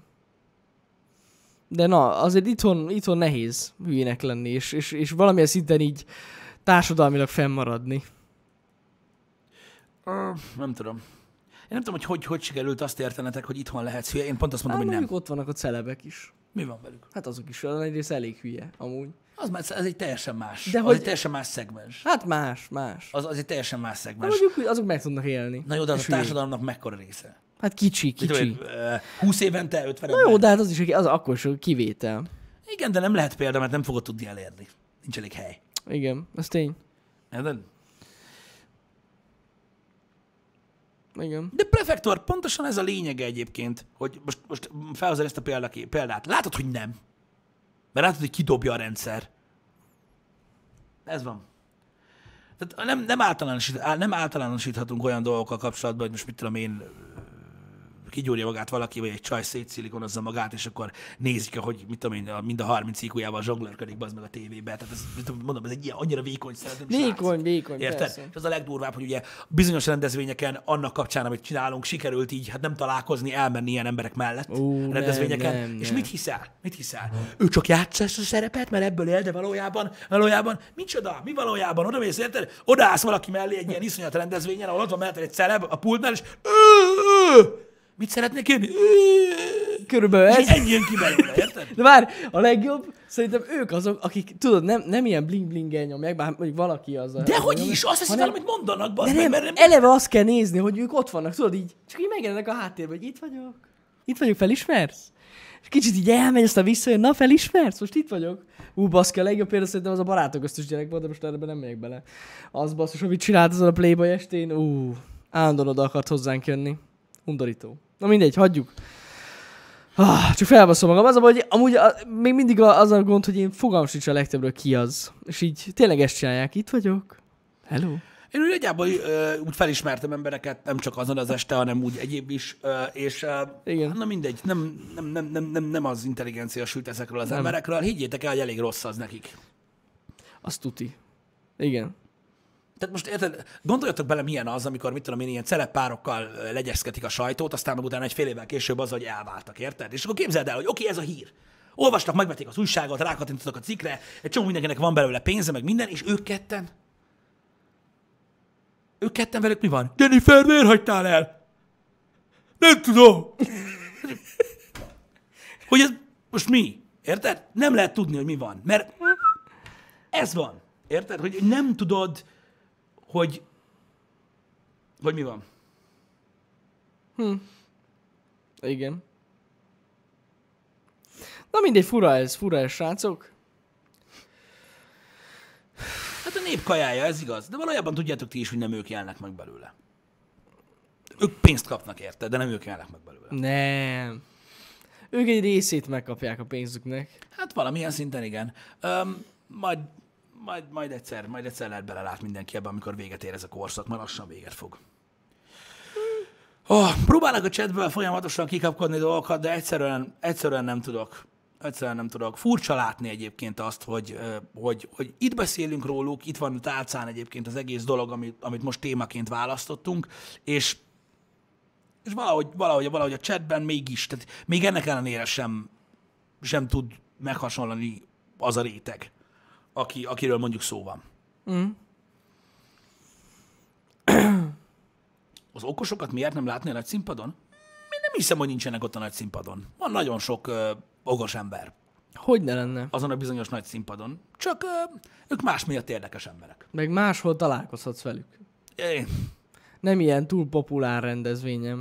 Speaker 3: De na, azért itthon, itthon nehéz hülyének lenni, és, és, és valamilyen szinten így társadalmilag fennmaradni.
Speaker 2: Nem tudom. Én nem tudom, hogy hogy, hogy sikerült azt értenetek, hogy itthon lehetsz hülye. Én pont azt mondom, hát, hogy nem.
Speaker 3: ott vannak a celebek is. Mi van velük? Hát
Speaker 2: azok is olyan egyrészt
Speaker 3: elég hülye, amúgy.
Speaker 2: Az már, ez egy teljesen más. De
Speaker 3: az hogy... egy teljesen más szegmens. Hát más, más. Az, az egy teljesen más szegmens. Hát mondjuk, azok meg tudnak élni. Na jó, de az a társadalomnak hülye. mekkora része? Hát kicsi, kicsi. Tudom, 20 évente, 50 Na jó, de hát az is az akkor is kivétel. Igen, de
Speaker 2: nem lehet példa, mert nem fogod tudni elérni. Nincs elég hely. Igen, ez tény. de... Igen. De prefektor, pontosan ez a lényege egyébként, hogy most, most felhozod ezt a példát. Látod, hogy nem. Mert látod, hogy kidobja a rendszer. Ez van. Tehát nem, nem, általánosít, nem általánosíthatunk olyan dolgokkal kapcsolatban, hogy most mit tudom én, kigyúrja magát valaki, vagy egy csaj szétszilikonozza magát, és akkor nézik, hogy mit tudom én, mind a 30 IQ-jával zsonglőrködik az meg a tévébe. Tehát ez, mondom, ez egy ilyen annyira vékony szerep.
Speaker 3: Vékony, vékony. Érted? Persze. És
Speaker 2: az a legdurvább, hogy ugye bizonyos rendezvényeken annak kapcsán, amit csinálunk, sikerült így hát nem találkozni, elmenni ilyen emberek mellett Ó, rendezvényeken. Nem, nem, és nem. mit hiszel? Mit hiszel? Ő csak játsza ezt a szerepet, mert ebből él, de valójában, valójában, micsoda? Mi valójában? Oda mész, érted? Odaállsz valaki mellé egy ilyen iszonyat rendezvényen, ahol ott van mellett egy szerep a pultnál, és Mit
Speaker 3: szeretnék kérni? Körülbelül ez. Ennyi jön ki belőle, érted? De vár, a legjobb, szerintem ők azok, akik, tudod, nem, nem ilyen bling bling nyomják, bár mondjuk valaki az. De hogy is, azt hiszem, amit mondanak, de nem, mert nem... eleve azt kell nézni, hogy ők ott vannak, tudod így, csak így megjelennek a háttérben, hogy itt vagyok. Itt vagyok, felismersz? És kicsit így elmegy, aztán visszajön, na felismersz, most itt vagyok. Ú, baszke, a legjobb példa szerintem az a barátok köztös gyerek volt, de most erre nem megyek bele. Az basszus, amit csinált azon a Playboy estén, ú, állandóan oda akart hozzánk jönni. Undorító. Na mindegy, hagyjuk. Ah, csak felbaszom magam. Az a baj, hogy amúgy a, még mindig a, az a gond, hogy én fogalmam sincs a legtöbbről ki az. És így tényleg ezt csinálják. Itt vagyok. Hello.
Speaker 2: Én úgy nagyjából úgy felismertem embereket, nem csak azon az este, hanem úgy egyéb is, ö, és ö, Igen. na mindegy, nem, nem, nem, nem, nem, nem az intelligencia sült ezekről az nem. emberekről, higgyétek el, hogy elég rossz az nekik.
Speaker 3: Azt tuti. Igen.
Speaker 2: Tehát most érted, gondoljatok bele, milyen az, amikor, mit tudom én, ilyen celepárokkal legyeszkedik a sajtót, aztán meg utána egy fél évvel később az, hogy elváltak, érted? És akkor képzeld el, hogy oké, okay, ez a hír. Olvasnak, megvették az újságot, rákattintottak a cikre, egy csomó mindenkinek van belőle pénze, meg minden, és ők ketten? Ők ketten velük mi van? Jennifer, miért hagytál el? Nem tudom. Hogy ez most mi? Érted? Nem lehet tudni, hogy mi van, mert ez van. Érted? Hogy nem tudod, hogy, hogy mi van.
Speaker 1: Hm.
Speaker 3: Igen. Na mindegy, fura ez, fura ez, srácok.
Speaker 2: Hát a nép kajája, ez igaz. De valójában tudjátok ti is, hogy nem ők jelnek meg belőle. Ők pénzt kapnak érte, de nem ők jelnek meg belőle.
Speaker 3: Nem. Ők egy részét megkapják a pénzüknek. Hát valamilyen
Speaker 2: szinten igen. Öm, majd majd, majd egyszer, majd egyszer lehet belelát mindenki ebben, amikor véget ér ez a korszak, már lassan véget fog. Oh, próbálok a chatből folyamatosan kikapkodni dolgokat, de egyszerűen, egyszerűen nem tudok. Egyszerűen nem tudok. Furcsa látni egyébként azt, hogy, hogy, hogy itt beszélünk róluk, itt van a tálcán egyébként az egész dolog, amit, amit most témaként választottunk, és és valahogy, valahogy, valahogy a chatben mégis, tehát még ennek ellenére sem, sem tud meghasonlani az a réteg, aki, akiről mondjuk szó van. Mm. Az okosokat miért nem látni a nagy színpadon? Én nem hiszem, hogy nincsenek ott a nagy színpadon. Van nagyon sok ö, okos ember.
Speaker 3: Hogy ne lenne?
Speaker 2: Azon a bizonyos nagy színpadon. Csak ö, ők más miatt érdekes emberek.
Speaker 3: Meg máshol találkozhatsz velük. É. Nem ilyen túl populár rendezvényem.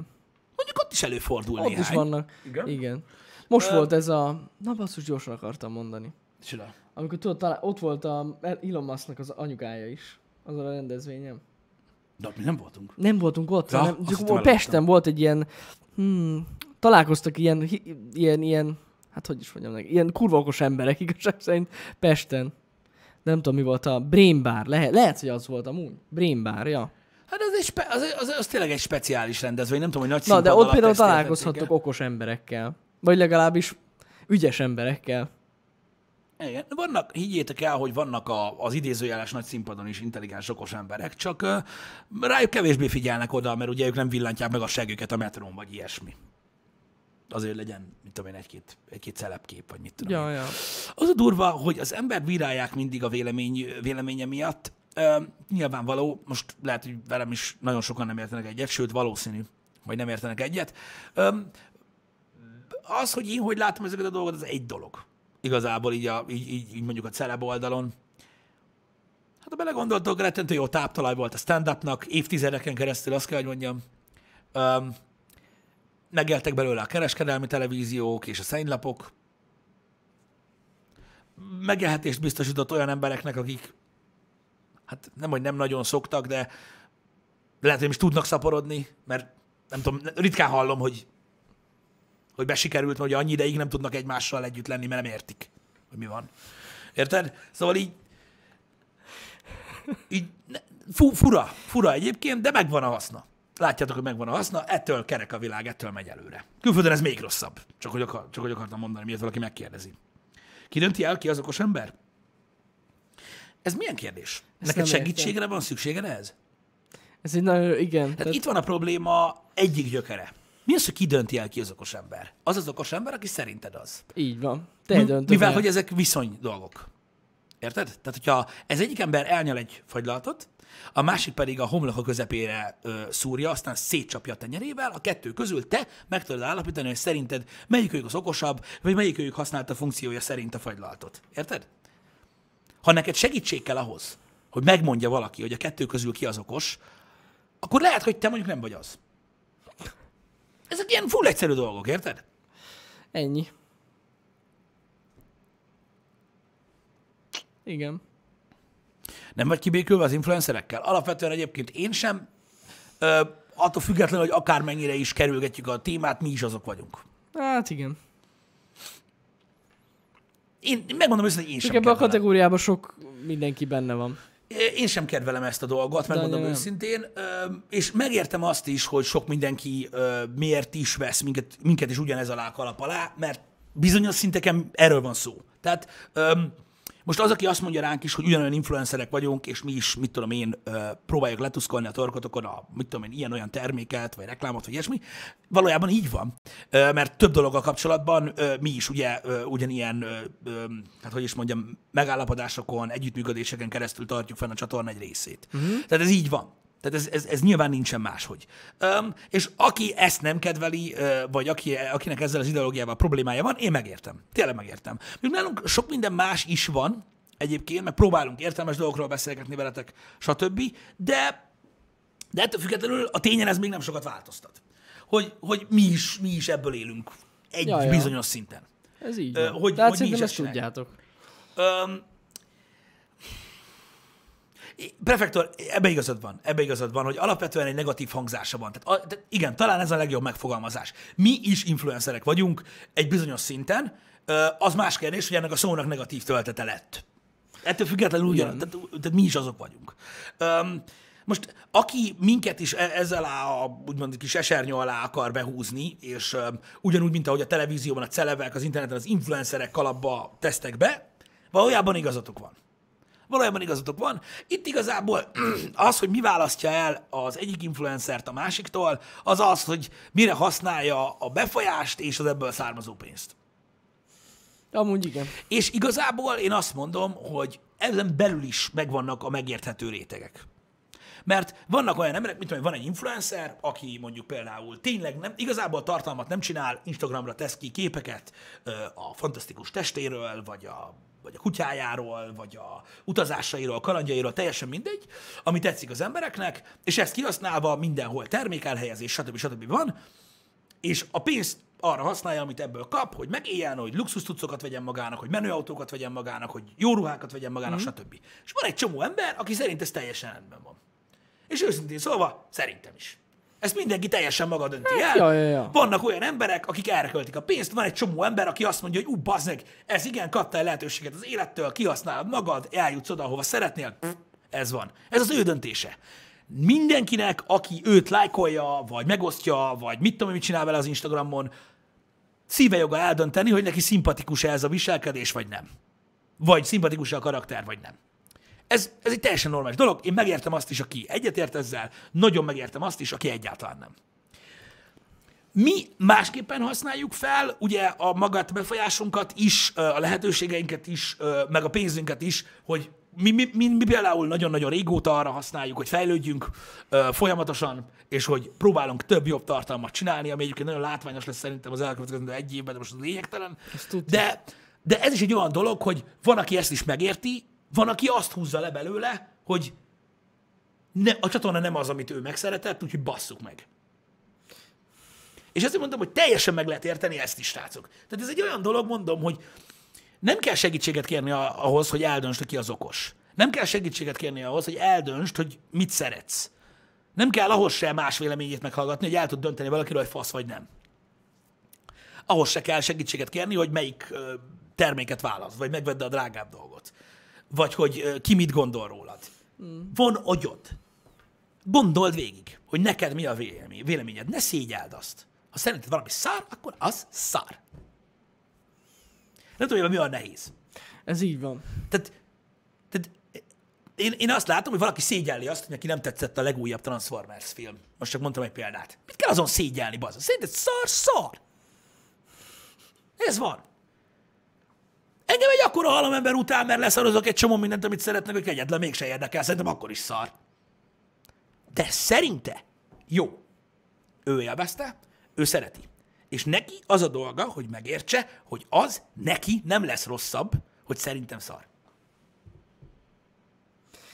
Speaker 3: Mondjuk ott is előfordul Ott néhány. is vannak. Igen. Igen. Most Ö... volt ez a... Na basszus, gyorsan akartam mondani. Csinál. Amikor tudod, talán ott volt a Elon Musk-nak az anyukája is, azon a rendezvényem. De mi nem voltunk. Nem voltunk ott, ja, hanem csak Pesten volt egy ilyen, hmm, találkoztak ilyen, ilyen, ilyen, hát hogy is mondjam meg ilyen kurva okos emberek igazság szerint Pesten. Nem tudom, mi volt a Brain Bar, lehet, lehet hogy az volt amúgy. Brain Bar, ja. Hát az, egy spe- az, az, az, tényleg egy speciális rendezvény, nem tudom, hogy nagy Na, de ott például találkozhattok okos emberekkel. Vagy legalábbis ügyes emberekkel.
Speaker 2: Igen. Vannak, higgyétek el, hogy vannak a, az idézőjeles nagy színpadon is intelligens, okos emberek, csak uh, rájuk kevésbé figyelnek oda, mert ugye ők nem villantják meg a següket a metrón, vagy ilyesmi. Azért legyen, mit tudom én, egy-két, egy-két szelepkép, vagy mit
Speaker 3: tudom ja, Ja. Az a
Speaker 2: durva, hogy az ember bírálják mindig a vélemény, véleménye miatt. Uh, nyilvánvaló, most lehet, hogy velem is nagyon sokan nem értenek egyet, sőt valószínű, hogy nem értenek egyet. Um, az, hogy én hogy látom ezeket a dolgokat, az egy dolog igazából így, a, így, így, így mondjuk a celeb oldalon. Hát ha belegondoltok, rettentő jó táptalaj volt a stand-upnak, évtizedeken keresztül azt kell, hogy mondjam. Um, megéltek belőle a kereskedelmi televíziók és a szennylapok. Megélhetést biztosított olyan embereknek, akik hát nem, hogy nem nagyon szoktak, de lehet, hogy is tudnak szaporodni, mert nem tudom, ritkán hallom, hogy hogy besikerült, hogy annyi ideig nem tudnak egymással együtt lenni, mert nem értik, hogy mi van. Érted? Szóval így, így fu, fura, fura egyébként, de megvan a haszna. Látjátok, hogy megvan a haszna, ettől kerek a világ, ettől megy előre. Külföldön ez még rosszabb, csak hogy, akar, csak hogy akartam mondani, miért valaki megkérdezi. Ki dönti el, ki az okos ember? Ez milyen kérdés? Ezt Neked segítségre értem. van szükséged ehhez? Ez egy nagyon, igen. Tehát tehát... Itt van a probléma egyik gyökere. Mi az, hogy ki dönti el ki az okos ember? Az az okos ember, aki szerinted az. Így van. Te Mi, döntöd Mivel, el. hogy ezek viszony dolgok. Érted? Tehát, hogyha ez egyik ember elnyel egy fagylaltot, a másik pedig a homloka közepére ö, szúrja, aztán szétcsapja a tenyerével, a kettő közül te meg tudod állapítani, hogy szerinted melyik ők az okosabb, vagy melyik ők használta funkciója szerint a fagylaltot. Érted? Ha neked segítség kell ahhoz, hogy megmondja valaki, hogy a kettő közül ki az okos, akkor lehet, hogy te mondjuk nem vagy az ezek ilyen full egyszerű dolgok, érted?
Speaker 3: Ennyi. Igen.
Speaker 2: Nem vagy kibékülve az influencerekkel? Alapvetően egyébként én sem, ö, attól függetlenül, hogy akármennyire is kerülgetjük a témát, mi is azok vagyunk.
Speaker 3: Hát igen. Én megmondom őszintén, hogy én Csak sem ebben a kategóriában sok mindenki benne van.
Speaker 2: Én sem kedvelem ezt a dolgot, megmondom De, őszintén, és megértem azt is, hogy sok mindenki miért is vesz minket, minket is ugyanez alá kalap alá, mert bizonyos szinteken erről van szó. Tehát most az, aki azt mondja ránk is, hogy ugyanolyan influencerek vagyunk, és mi is, mit tudom én, próbáljuk letuszkolni a torkotokon a, mit tudom én, ilyen-olyan terméket, vagy reklámot, vagy ilyesmi, valójában így van. Mert több dolog a kapcsolatban mi is ugye ugyanilyen, hát hogy is mondjam, megállapodásokon, együttműködéseken keresztül tartjuk fenn a csatorna egy részét. Uh-huh. Tehát ez így van. Tehát ez, ez, ez nyilván nincsen máshogy. Öm, és aki ezt nem kedveli, vagy aki, akinek ezzel az ideológiával problémája van, én megértem. Tényleg megértem. Még nálunk sok minden más is van egyébként, meg próbálunk értelmes dolgokról beszélgetni veletek, stb. De, de ettől függetlenül a tényen ez még nem sokat változtat. Hogy, hogy mi, is, mi is ebből élünk egy ja, ja. bizonyos szinten. Ez így. Ö, hogy, hát hogy mi hogy ezt tudjátok. Öm, Prefektor, ebbe igazad van, ebbe igazad van, hogy alapvetően egy negatív hangzása van. Tehát, a, de igen, talán ez a legjobb megfogalmazás. Mi is influencerek vagyunk egy bizonyos szinten, az más kérdés, hogy ennek a szónak negatív töltete lett. Ettől függetlenül ugyan, tehát, tehát mi is azok vagyunk. Um, most aki minket is e- ezzel a úgymond kis esernyő alá akar behúzni, és um, ugyanúgy, mint ahogy a televízióban a celevek, az interneten az influencerek kalapba tesztek be, valójában igazatok van. Valójában igazatok van. Itt igazából az, hogy mi választja el az egyik influencert a másiktól, az az, hogy mire használja a befolyást és az ebből származó pénzt.
Speaker 3: Amúgy igen. És igazából
Speaker 2: én azt mondom, hogy ezen belül is megvannak a megérthető rétegek. Mert vannak olyan emberek, mint tudom, van egy influencer, aki mondjuk például tényleg nem, igazából tartalmat nem csinál, Instagramra tesz ki képeket a fantasztikus testéről, vagy a vagy a kutyájáról, vagy a utazásairól, kalandjairól, teljesen mindegy, ami tetszik az embereknek, és ezt kihasználva mindenhol termékelhelyezés, stb. stb. van, és a pénzt arra használja, amit ebből kap, hogy megéljen, hogy luxustucokat vegyen magának, hogy menőautókat vegyen magának, hogy jó ruhákat vegyen magának, mm-hmm. stb. És van egy csomó ember, aki szerint ez teljesen rendben van. És őszintén szólva, szerintem is. Ezt mindenki teljesen maga dönti hát, el. Ja, ja, ja. Vannak olyan emberek, akik elköltik a pénzt, van egy csomó ember, aki azt mondja, hogy ú, bazdmeg, ez igen, kaptál lehetőséget az élettől, kihasználod magad, eljutsz oda, hova szeretnél. Ez van. Ez az ő döntése. Mindenkinek, aki őt lájkolja, vagy megosztja, vagy mit tudom, mit csinál vele az Instagramon, szíve joga eldönteni, hogy neki szimpatikus -e ez a viselkedés, vagy nem. Vagy szimpatikus -e a karakter, vagy nem. Ez, ez egy teljesen normális dolog. Én megértem azt is, aki egyetért ezzel, nagyon megértem azt is, aki egyáltalán nem. Mi másképpen használjuk fel, ugye a magát befolyásunkat is, a lehetőségeinket is, meg a pénzünket is, hogy mi, mi, mi, mi például nagyon-nagyon régóta arra használjuk, hogy fejlődjünk folyamatosan, és hogy próbálunk több jobb tartalmat csinálni, ami egyébként nagyon látványos lesz szerintem az elkövetkező egy évben, de most az lényegtelen. De, de ez is egy olyan dolog, hogy van, aki ezt is megérti, van, aki azt húzza le belőle, hogy ne, a csatorna nem az, amit ő megszeretett, úgyhogy basszuk meg. És ezért mondom, hogy teljesen meg lehet érteni ezt is, srácok. Tehát ez egy olyan dolog, mondom, hogy nem kell segítséget kérni ahhoz, hogy eldöntsd, hogy ki az okos. Nem kell segítséget kérni ahhoz, hogy eldöntsd, hogy mit szeretsz. Nem kell ahhoz se más véleményét meghallgatni, hogy el tud dönteni valakiről, hogy fasz vagy nem. Ahhoz se kell segítséget kérni, hogy melyik terméket válasz, vagy megvedd a drágább dolgot vagy hogy ki mit gondol rólad. Mm. Van agyod. Gondold végig, hogy neked mi a véleményed. Ne szégyeld azt. Ha szerinted valami szár, akkor az szár. Nem tudom, hogy mi a nehéz. Ez így van. Tehát, tehát eh, én, én azt látom, hogy valaki szégyelli azt, hogy neki nem tetszett a legújabb Transformers film. Most csak mondtam egy példát. Mit kell azon szégyelni, bazza? Szerinted szar, szar. Ez van. Engem egy akkora halamember után, mert leszarozok egy csomó mindent, amit szeretnek, hogy egyetlen mégse érdekel, szerintem akkor is szar. De szerinte jó. Ő élvezte, ő szereti. És neki az a dolga, hogy megértse, hogy az neki nem lesz rosszabb, hogy szerintem
Speaker 3: szar.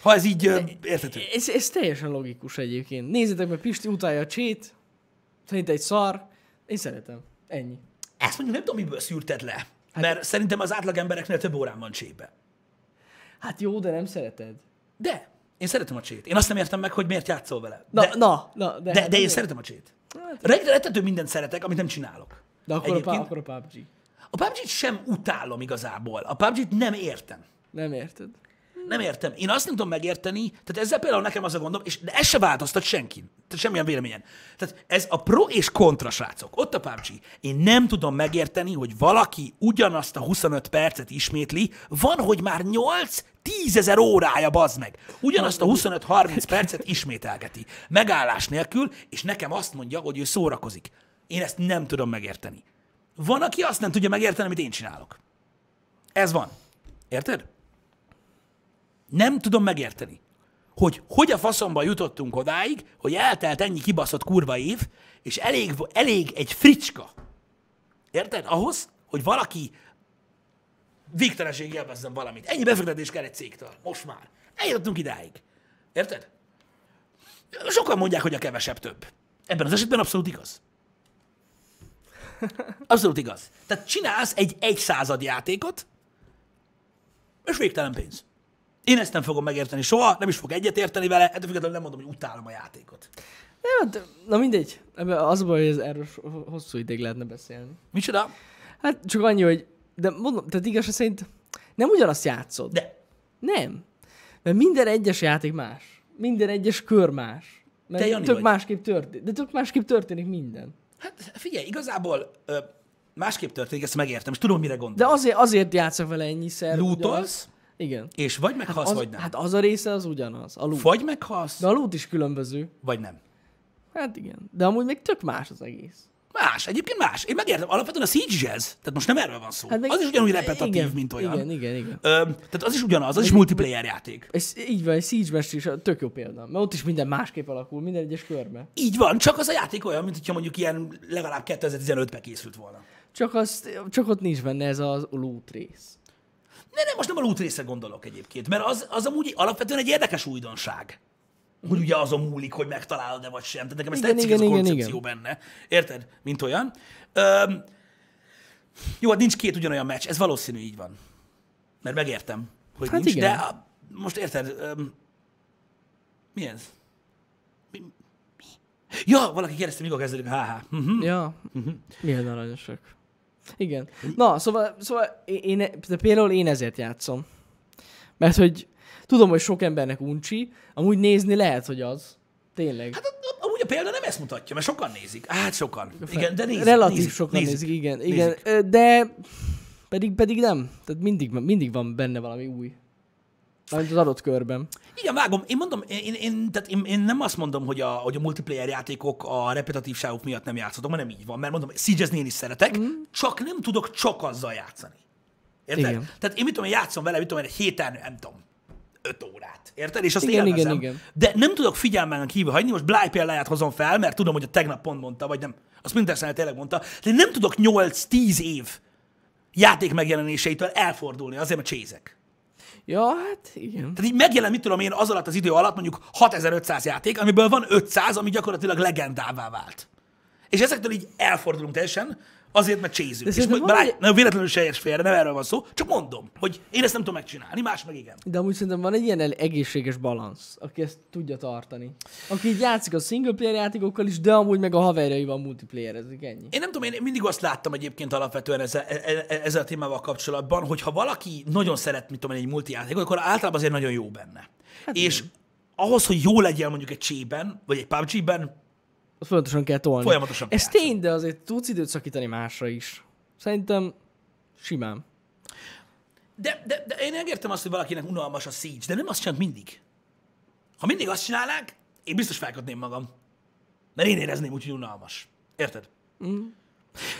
Speaker 3: Ha ez így érthető. Ez, ez teljesen logikus egyébként. Nézzétek meg, Pisti utálja a csét, szerint egy szar, én szeretem. Ennyi. Ezt mondjuk nem tudom, miből szűrted le. Hát Mert szerintem az átlag embereknél több órán van csébe. Hát jó, de nem szereted. De.
Speaker 2: Én szeretem a csét. Én azt nem értem meg, hogy miért játszol vele. Na, de, na,
Speaker 3: na. De, de, hát de én, miért? szeretem a csét. Hát,
Speaker 2: Rettető mindent szeretek, amit nem csinálok. De akkor, a, akkor a PUBG. A PUBG-t sem utálom igazából. A PUBG-t nem értem. Nem érted nem értem. Én azt nem tudom megérteni, tehát ezzel például nekem az a gondom, és de ez se változtat senkin. Tehát semmilyen véleményen. Tehát ez a pro és kontra, srácok. Ott a pámcsi. Én nem tudom megérteni, hogy valaki ugyanazt a 25 percet ismétli, van, hogy már 8 tízezer órája, bazd meg. Ugyanazt a 25-30 percet ismételgeti. Megállás nélkül, és nekem azt mondja, hogy ő szórakozik. Én ezt nem tudom megérteni. Van, aki azt nem tudja megérteni, amit én csinálok. Ez van. Érted? Nem tudom megérteni, hogy hogy a faszomba jutottunk odáig, hogy eltelt ennyi kibaszott kurva év, és elég, elég egy fricska. Érted? Ahhoz, hogy valaki végtelenség élvezzen valamit. Ennyi befektetés kell egy cégtől. Most már. Eljutottunk idáig. Érted? Sokan mondják, hogy a kevesebb több. Ebben az esetben abszolút igaz. Abszolút igaz. Tehát csinálsz egy egy század játékot, és végtelen pénz. Én ezt nem fogom megérteni soha, nem is fog egyetérteni vele, ettől függetlenül nem mondom, hogy utálom a játékot.
Speaker 3: Nem, hát, na mindegy. Ebben az baj, hogy ez erről hosszú ideig lehetne beszélni. Micsoda? Hát csak annyi, hogy... De mondom, tehát igazság szerint nem ugyanazt játszod. De. Nem. Mert minden egyes játék más. Minden egyes kör más. Mert Te tök másképp történik. De tök másképp történik minden.
Speaker 2: Hát figyelj, igazából ö, másképp történik, ezt megértem, és tudom, mire gondolsz. De azért,
Speaker 3: azért játszok vele ennyiszer. Lootolsz, ugyanaz. Igen. És vagy meghalsz, hát az, vagy nem. Hát az a része az ugyanaz. A lút. Vagy meghalsz. De a lút is különböző. Vagy nem. Hát igen. De amúgy még tök más az egész. Más, egyébként
Speaker 2: más. Én megértem, alapvetően a Siege Jazz, tehát most nem erről van szó. Hát meg, az is ugyanúgy repetitív, igen, mint olyan. Igen, igen, igen. Ö, tehát az is ugyanaz, az is multiplayer játék.
Speaker 3: Ez így van, egy Siege Mesh is tök jó példa, mert ott is minden másképp alakul, minden egyes körbe.
Speaker 2: Így van, csak az a játék olyan, mint hogyha mondjuk ilyen legalább 2015-ben készült volna.
Speaker 3: Csak, az, csak ott nincs benne ez az loot rész.
Speaker 2: Ne, nem, most nem a loot része gondolok egyébként, mert az, az amúgy alapvetően egy érdekes újdonság. Hogy ugye azon múlik, hogy megtalálod-e vagy sem. Tehát nekem ez igen, tetszik igen, ez a koncepció igen, benne. Érted? Mint olyan. Öm, jó, hát nincs két ugyanolyan meccs, ez valószínű így van. Mert megértem, hogy hát nincs, igen. de a, most érted, öm, mi ez? Mi,
Speaker 3: mi? Ja, valaki kérdezte, mikor kezdődik Há, há. Uh-huh. Ja, uh-huh. milyen aranyosak. Igen. Na, szóval, szóval én, e- de például én ezért játszom. Mert hogy tudom, hogy sok embernek uncsi, amúgy nézni lehet, hogy az. Tényleg. Hát
Speaker 2: amúgy a példa nem ezt mutatja, mert sokan nézik. Hát sokan. Igen, de nézik. Relatív nézik, sokan nézik, nézik igen. igen.
Speaker 3: Nézik. De pedig, pedig nem. Tehát mindig, mindig van benne valami új. Mármint az adott körben.
Speaker 2: Igen, vágom. Én mondom, én, én, tehát én, én nem azt mondom, hogy a, hogy a multiplayer játékok a repetitívságok miatt nem játszhatok, mert nem így van. Mert mondom, szígyezni én is szeretek, mm. csak nem tudok csak azzal játszani. Érted? Igen. Tehát én mit tudom, játszom vele, mit tudom, egy héten, nem tudom, öt órát. Érted? És azt igen, élvezem. Igen, igen. De nem tudok figyelmen kívül hagyni, most Bly példáját hozom fel, mert tudom, hogy a tegnap pont mondta, vagy nem, azt Pintersen tényleg mondta, de nem tudok 8-10 év játék megjelenéseitől elfordulni, azért, mert csézek. Ja, hát igen. Tehát így megjelen, mit tudom én, az alatt az idő alatt mondjuk 6500 játék, amiből van 500, ami gyakorlatilag legendává vált. És ezektől így elfordulunk teljesen,
Speaker 3: Azért, mert csézünk. És majd, bár, egy...
Speaker 2: nem, véletlenül se érts félre, nem erről van szó, csak mondom, hogy én ezt nem tudom
Speaker 3: megcsinálni, más meg igen. De amúgy szerintem van egy ilyen egészséges balansz, aki ezt tudja tartani. Aki így játszik a single player játékokkal is, de amúgy meg a haverjaival multiplayerezik, ennyi. Én nem tudom, én
Speaker 2: mindig azt láttam egyébként alapvetően ezzel, e- e- e- ezzel a témával kapcsolatban, hogy ha valaki nagyon szeret, mit tudom én, egy multijátékot, akkor általában azért nagyon jó benne. Hát és igen. ahhoz, hogy jó legyen mondjuk egy
Speaker 3: csében, vagy egy PUBG-ben, Folyamatosan kell tolni. Folyamatosan Ez játszani. tény, de azért tudsz időt szakítani másra is. Szerintem simán. De, de, de
Speaker 2: én értem azt, hogy valakinek unalmas a Siege, de nem azt csinált mindig. Ha mindig azt csinálnák, én biztos felkötném magam. Mert én érezném úgy, hogy unalmas. Érted? Mm.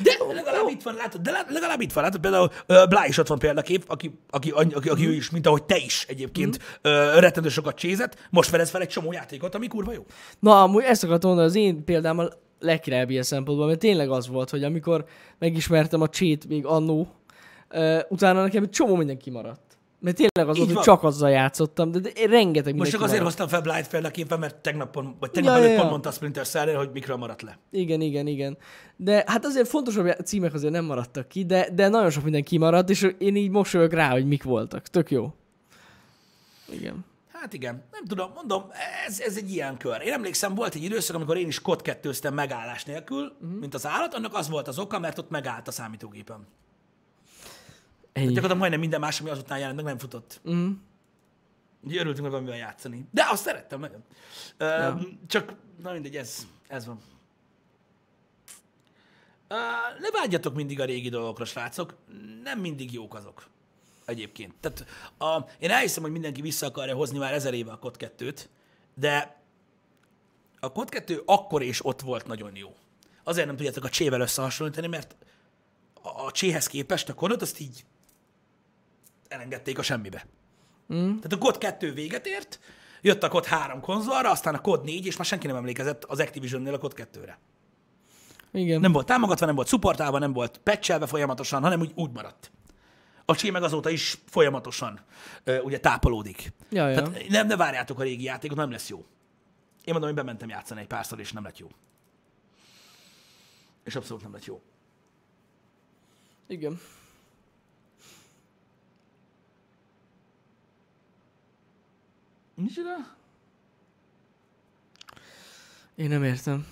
Speaker 2: De legalább itt van, látod, de legalább itt van, látod, például Blá is ott van példakép, aki, aki, aki, aki mm. ő is, mint ahogy te is egyébként mm. uh, rettentő sokat csézett, most fedez fel egy csomó játékot, ami kurva
Speaker 3: jó. Na, amúgy ezt akartam mondani, az én példám a legkirálybb ilyen szempontból, mert tényleg az volt, hogy amikor megismertem a csét még annó, uh, utána nekem egy csomó minden kimaradt. Mert tényleg az volt, hogy csak azzal játszottam, de, de én rengeteg Most csak azért hoztam
Speaker 2: fel Blight példaképpen, mert tegnapon, vagy tegnap ja, előtt ja, pont ja. mondta
Speaker 3: Splinter cell hogy mikro maradt le. Igen, igen, igen. De hát azért fontosabb címek azért nem maradtak ki, de, de nagyon sok minden kimaradt, és én így mosolyog rá, hogy mik voltak. Tök jó. Igen.
Speaker 2: Hát igen, nem tudom, mondom, ez, ez egy ilyen kör. Én emlékszem, volt egy időszak, amikor én is kod kettőztem megállás nélkül, uh-huh. mint az állat, annak az volt az oka, mert ott megállt a számítógépem. Ennyi. Hát gyakorlatilag majdnem minden más, ami azután jelent, meg nem futott. Mm. örültünk meg valamivel játszani. De azt szerettem nagyon. Ja. Uh, Csak, na mindegy, ez, ez van. Uh, ne vágyjatok mindig a régi dolgokra, srácok. Nem mindig jók azok. Egyébként. Tehát a, én elhiszem, hogy mindenki vissza akarja hozni már ezer éve a COD 2 de a COD 2 akkor és ott volt nagyon jó. Azért nem tudjátok a csével összehasonlítani, mert a cséhez képest a kodot azt így elengedték a semmibe. Mm. Tehát a COD 2 véget ért, jött a COD 3 konzolra, aztán a COD 4, és már senki nem emlékezett az Activision-nél a COD 2-re. Igen. Nem volt támogatva, nem volt supportálva, nem volt patchelve folyamatosan, hanem úgy, úgy maradt. A csí meg azóta is folyamatosan uh, ugye tápolódik. Ja, ja. Tehát nem, ne várjátok a régi játékot, nem lesz jó. Én mondom, hogy bementem játszani egy párszor, és nem lett jó. És abszolút nem lett jó.
Speaker 3: Igen. Micsoda? Én nem értem.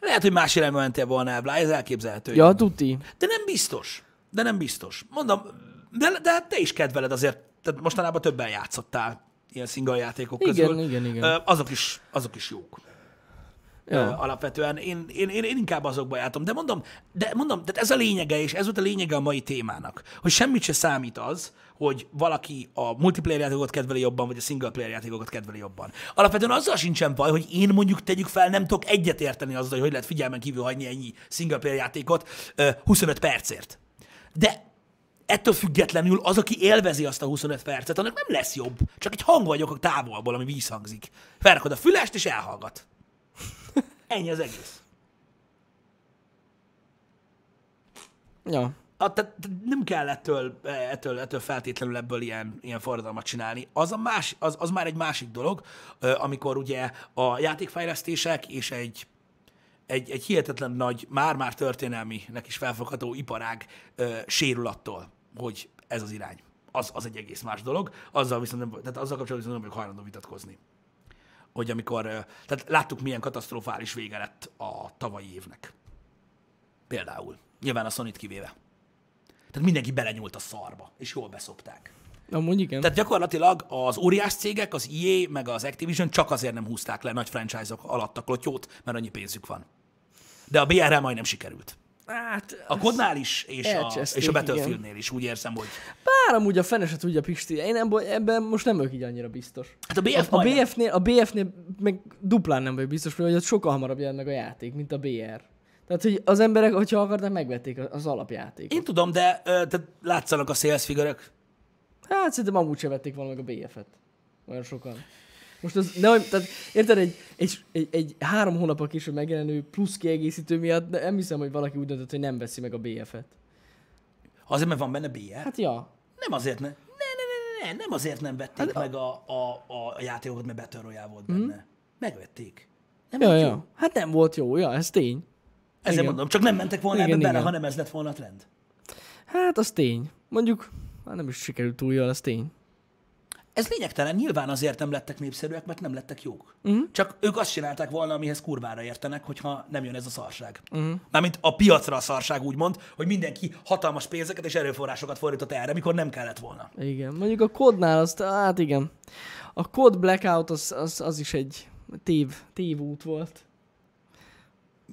Speaker 2: Lehet, hogy más irányba mentél volna el, ez elképzelhető. Ja, tuti. De nem biztos. De nem biztos. Mondom, de, de hát te is kedveled azért, tehát mostanában többen játszottál ilyen single játékok igen, közül. Igen, igen, igen. Azok is, azok is jók. Jó. alapvetően. Én, én, én, én inkább azokba jártam. De mondom, de mondom, tehát ez a lényege, és ez volt a lényege a mai témának, hogy semmit se számít az, hogy valaki a multiplayer játékokat kedveli jobban, vagy a single player játékokat kedveli jobban. Alapvetően azzal sincsen baj, hogy én mondjuk tegyük fel, nem tudok egyetérteni azzal, hogy hogy lehet figyelmen kívül hagyni ennyi single player játékot 25 percért. De ettől függetlenül az, aki élvezi azt a 25 percet, annak nem lesz jobb. Csak egy hang vagyok a távolból, ami vízhangzik. Felrakod a fülest, és elhallgat. Ennyi az egész. Ja. A, tehát nem kell ettől, e, ettől, ettől feltétlenül ebből ilyen, ilyen forradalmat csinálni. Az, a más, az, az már egy másik dolog, amikor ugye a játékfejlesztések és egy, egy, egy hihetetlen nagy, már-már történelminek is felfogható iparág sérül attól, hogy ez az irány. Az, az egy egész más dolog, azzal viszont nem, tehát azzal kapcsolatban viszont nem vagyok hajlandó vitatkozni hogy amikor, tehát láttuk, milyen katasztrofális vége lett a tavalyi évnek. Például. Nyilván a sony kivéve. Tehát mindenki belenyúlt a szarba, és jól beszopták. Amúgy igen. Tehát gyakorlatilag az óriás cégek, az EA meg az Activision csak azért nem húzták le nagy franchise-ok alatt a klotyót, mert annyi pénzük van. De a BRL majdnem sikerült.
Speaker 3: Hát, a kodnál is, és a, és a Battlefieldnél
Speaker 2: is, úgy érzem, hogy...
Speaker 3: Bár amúgy a fene se tudja Pisti, én nem, ebben most nem vagyok így annyira biztos. Hát a BF a, a BF-nél, a BF-nél meg duplán nem vagyok biztos, mert ott sokkal hamarabb jön meg a játék, mint a BR. Tehát, hogy az emberek, hogyha akarták, megvették az alapjátékot. Én tudom,
Speaker 2: de tehát látszanak a sales figurek.
Speaker 3: Hát szerintem amúgy se vették volna meg a BF-et. Olyan sokan. Most az, nem, tehát, érted, egy, egy, egy, egy három hónap később megjelenő plusz kiegészítő miatt nem hiszem, hogy valaki úgy döntött, hogy nem veszi meg a BF-et.
Speaker 2: Azért, mert van benne BF?
Speaker 3: Hát ja. Nem azért, ne. Ne, ne, ne, ne, nem azért nem vették hát, meg
Speaker 2: a, a, a, játékokat, mert Battle Royale volt mhm. benne. Mm. Megvették.
Speaker 3: Nem ja, volt ja. jó. Hát nem volt jó, ja, ez tény. Ezzel igen. mondom, csak nem mentek volna igen, ebbe bele, hanem
Speaker 2: ez lett volna a trend.
Speaker 3: Hát az tény. Mondjuk, hát nem is sikerült túl jól, az tény.
Speaker 2: Ez lényegtelen, nyilván azért nem lettek népszerűek, mert nem lettek jók. Uh-huh. Csak ők azt csinálták volna, amihez kurvára értenek, hogyha nem jön ez a szarság. Uh-huh. Mármint a piacra a szarság úgymond, hogy mindenki hatalmas pénzeket és erőforrásokat fordított erre,
Speaker 3: mikor nem kellett volna. Igen, mondjuk a kodnál azt, hát igen. A kod blackout az, az, az is egy tév, út volt.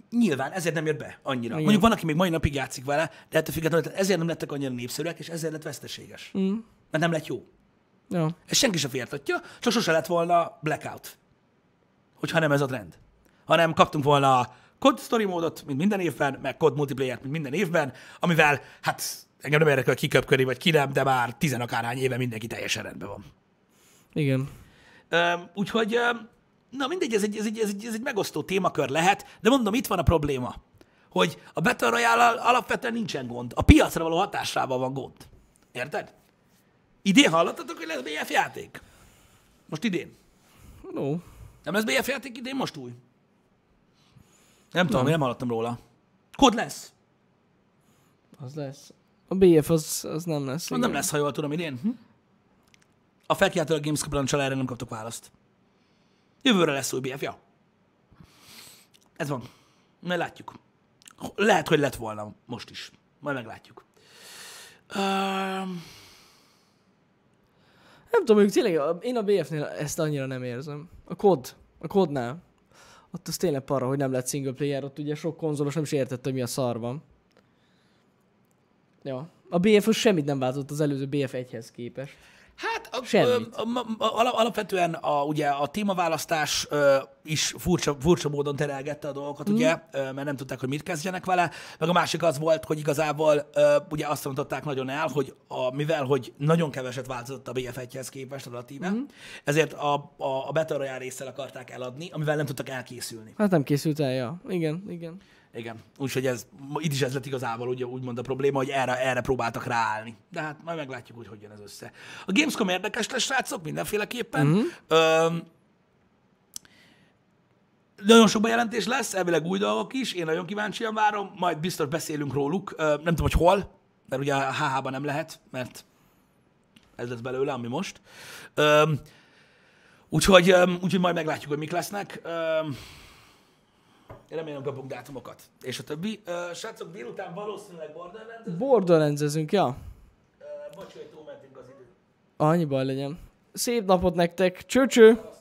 Speaker 2: Nyilván, ezért nem jött be annyira. Igen. Mondjuk van, aki még mai napig játszik vele, de ettől függetlenül ezért nem lettek annyira népszerűek, és ezért lett veszteséges. Mm. Mert nem lett jó. Ja. Ezt senki sem fértatja, csak sose lett volna blackout, hogyha nem ez a trend. Hanem kaptunk volna COD story módot, mint minden évben, meg COD multiplayer mint minden évben, amivel, hát engem nem érdekel, kiköpködni, vagy ki nem, de már tizenakárhány éve mindenki teljesen rendben van. Igen. Üm, úgyhogy, na mindegy, ez egy, ez, egy, ez, egy, ez egy megosztó témakör lehet, de mondom, itt van a probléma, hogy a Battle royale alapvetően nincsen gond. A piacra való hatásával van gond. Érted? Idén hallottatok, hogy lesz BF játék? Most idén. No. Nem lesz BF játék idén, most új?
Speaker 3: Nem no. tudom, nem hallottam róla. Kod lesz. Az lesz. A BF az, az nem lesz. Az nem lesz,
Speaker 2: ha jól tudom, idén. Hm? A felkiáltó a Gamescom erre nem kaptok választ. Jövőre lesz új BF, ja. Ez van. Majd látjuk. Lehet, hogy lett volna most is. Majd meglátjuk.
Speaker 3: Nem tudom, hogy tényleg, én a BF-nél ezt annyira nem érzem. A kod, a kodnál. Ott az tényleg para, hogy nem lett single player, ott ugye sok konzolos nem is értette, mi a szar van. Ja. A BF-hoz semmit nem változott az előző BF1-hez képest. Hát a,
Speaker 2: a, a, a, alapvetően a, ugye a témaválasztás ö, is furcsa, furcsa módon terelgette a dolgokat, mm. ugye, ö, mert nem tudták, hogy mit kezdjenek vele. Meg a másik az volt, hogy igazából ö, ugye azt mondták nagyon el, hogy a, mivel hogy nagyon keveset változott a BF hez képest tíme, mm. Mm-hmm. ezért a, a, a Battle Royale részsel akarták eladni, amivel nem tudtak elkészülni.
Speaker 3: Hát nem készült el, ja. Igen, igen.
Speaker 2: Igen. Úgyhogy ez, itt is ez lett igazából ugye, úgymond a probléma, hogy erre, erre próbáltak ráállni. De hát majd meglátjuk, hogy hogyan ez össze. A Gamescom érdekes lesz, srácok, mindenféleképpen. Mm-hmm. Öm, nagyon sok bejelentés lesz, elvileg új dolgok is, én nagyon kíváncsian várom, majd biztos beszélünk róluk, Ö, nem tudom, hogy hol, mert ugye a HH-ban nem lehet, mert ez lesz belőle, ami most. úgyhogy, úgyhogy majd meglátjuk, hogy mik lesznek remélem kapunk dátumokat. És a többi. Uh, srácok, délután valószínűleg borderlands
Speaker 3: Borderlands-ezünk, ja. Uh, bocs, hogy túlmentünk az időt. Annyi baj legyen. Szép napot
Speaker 1: nektek. Cső, cső.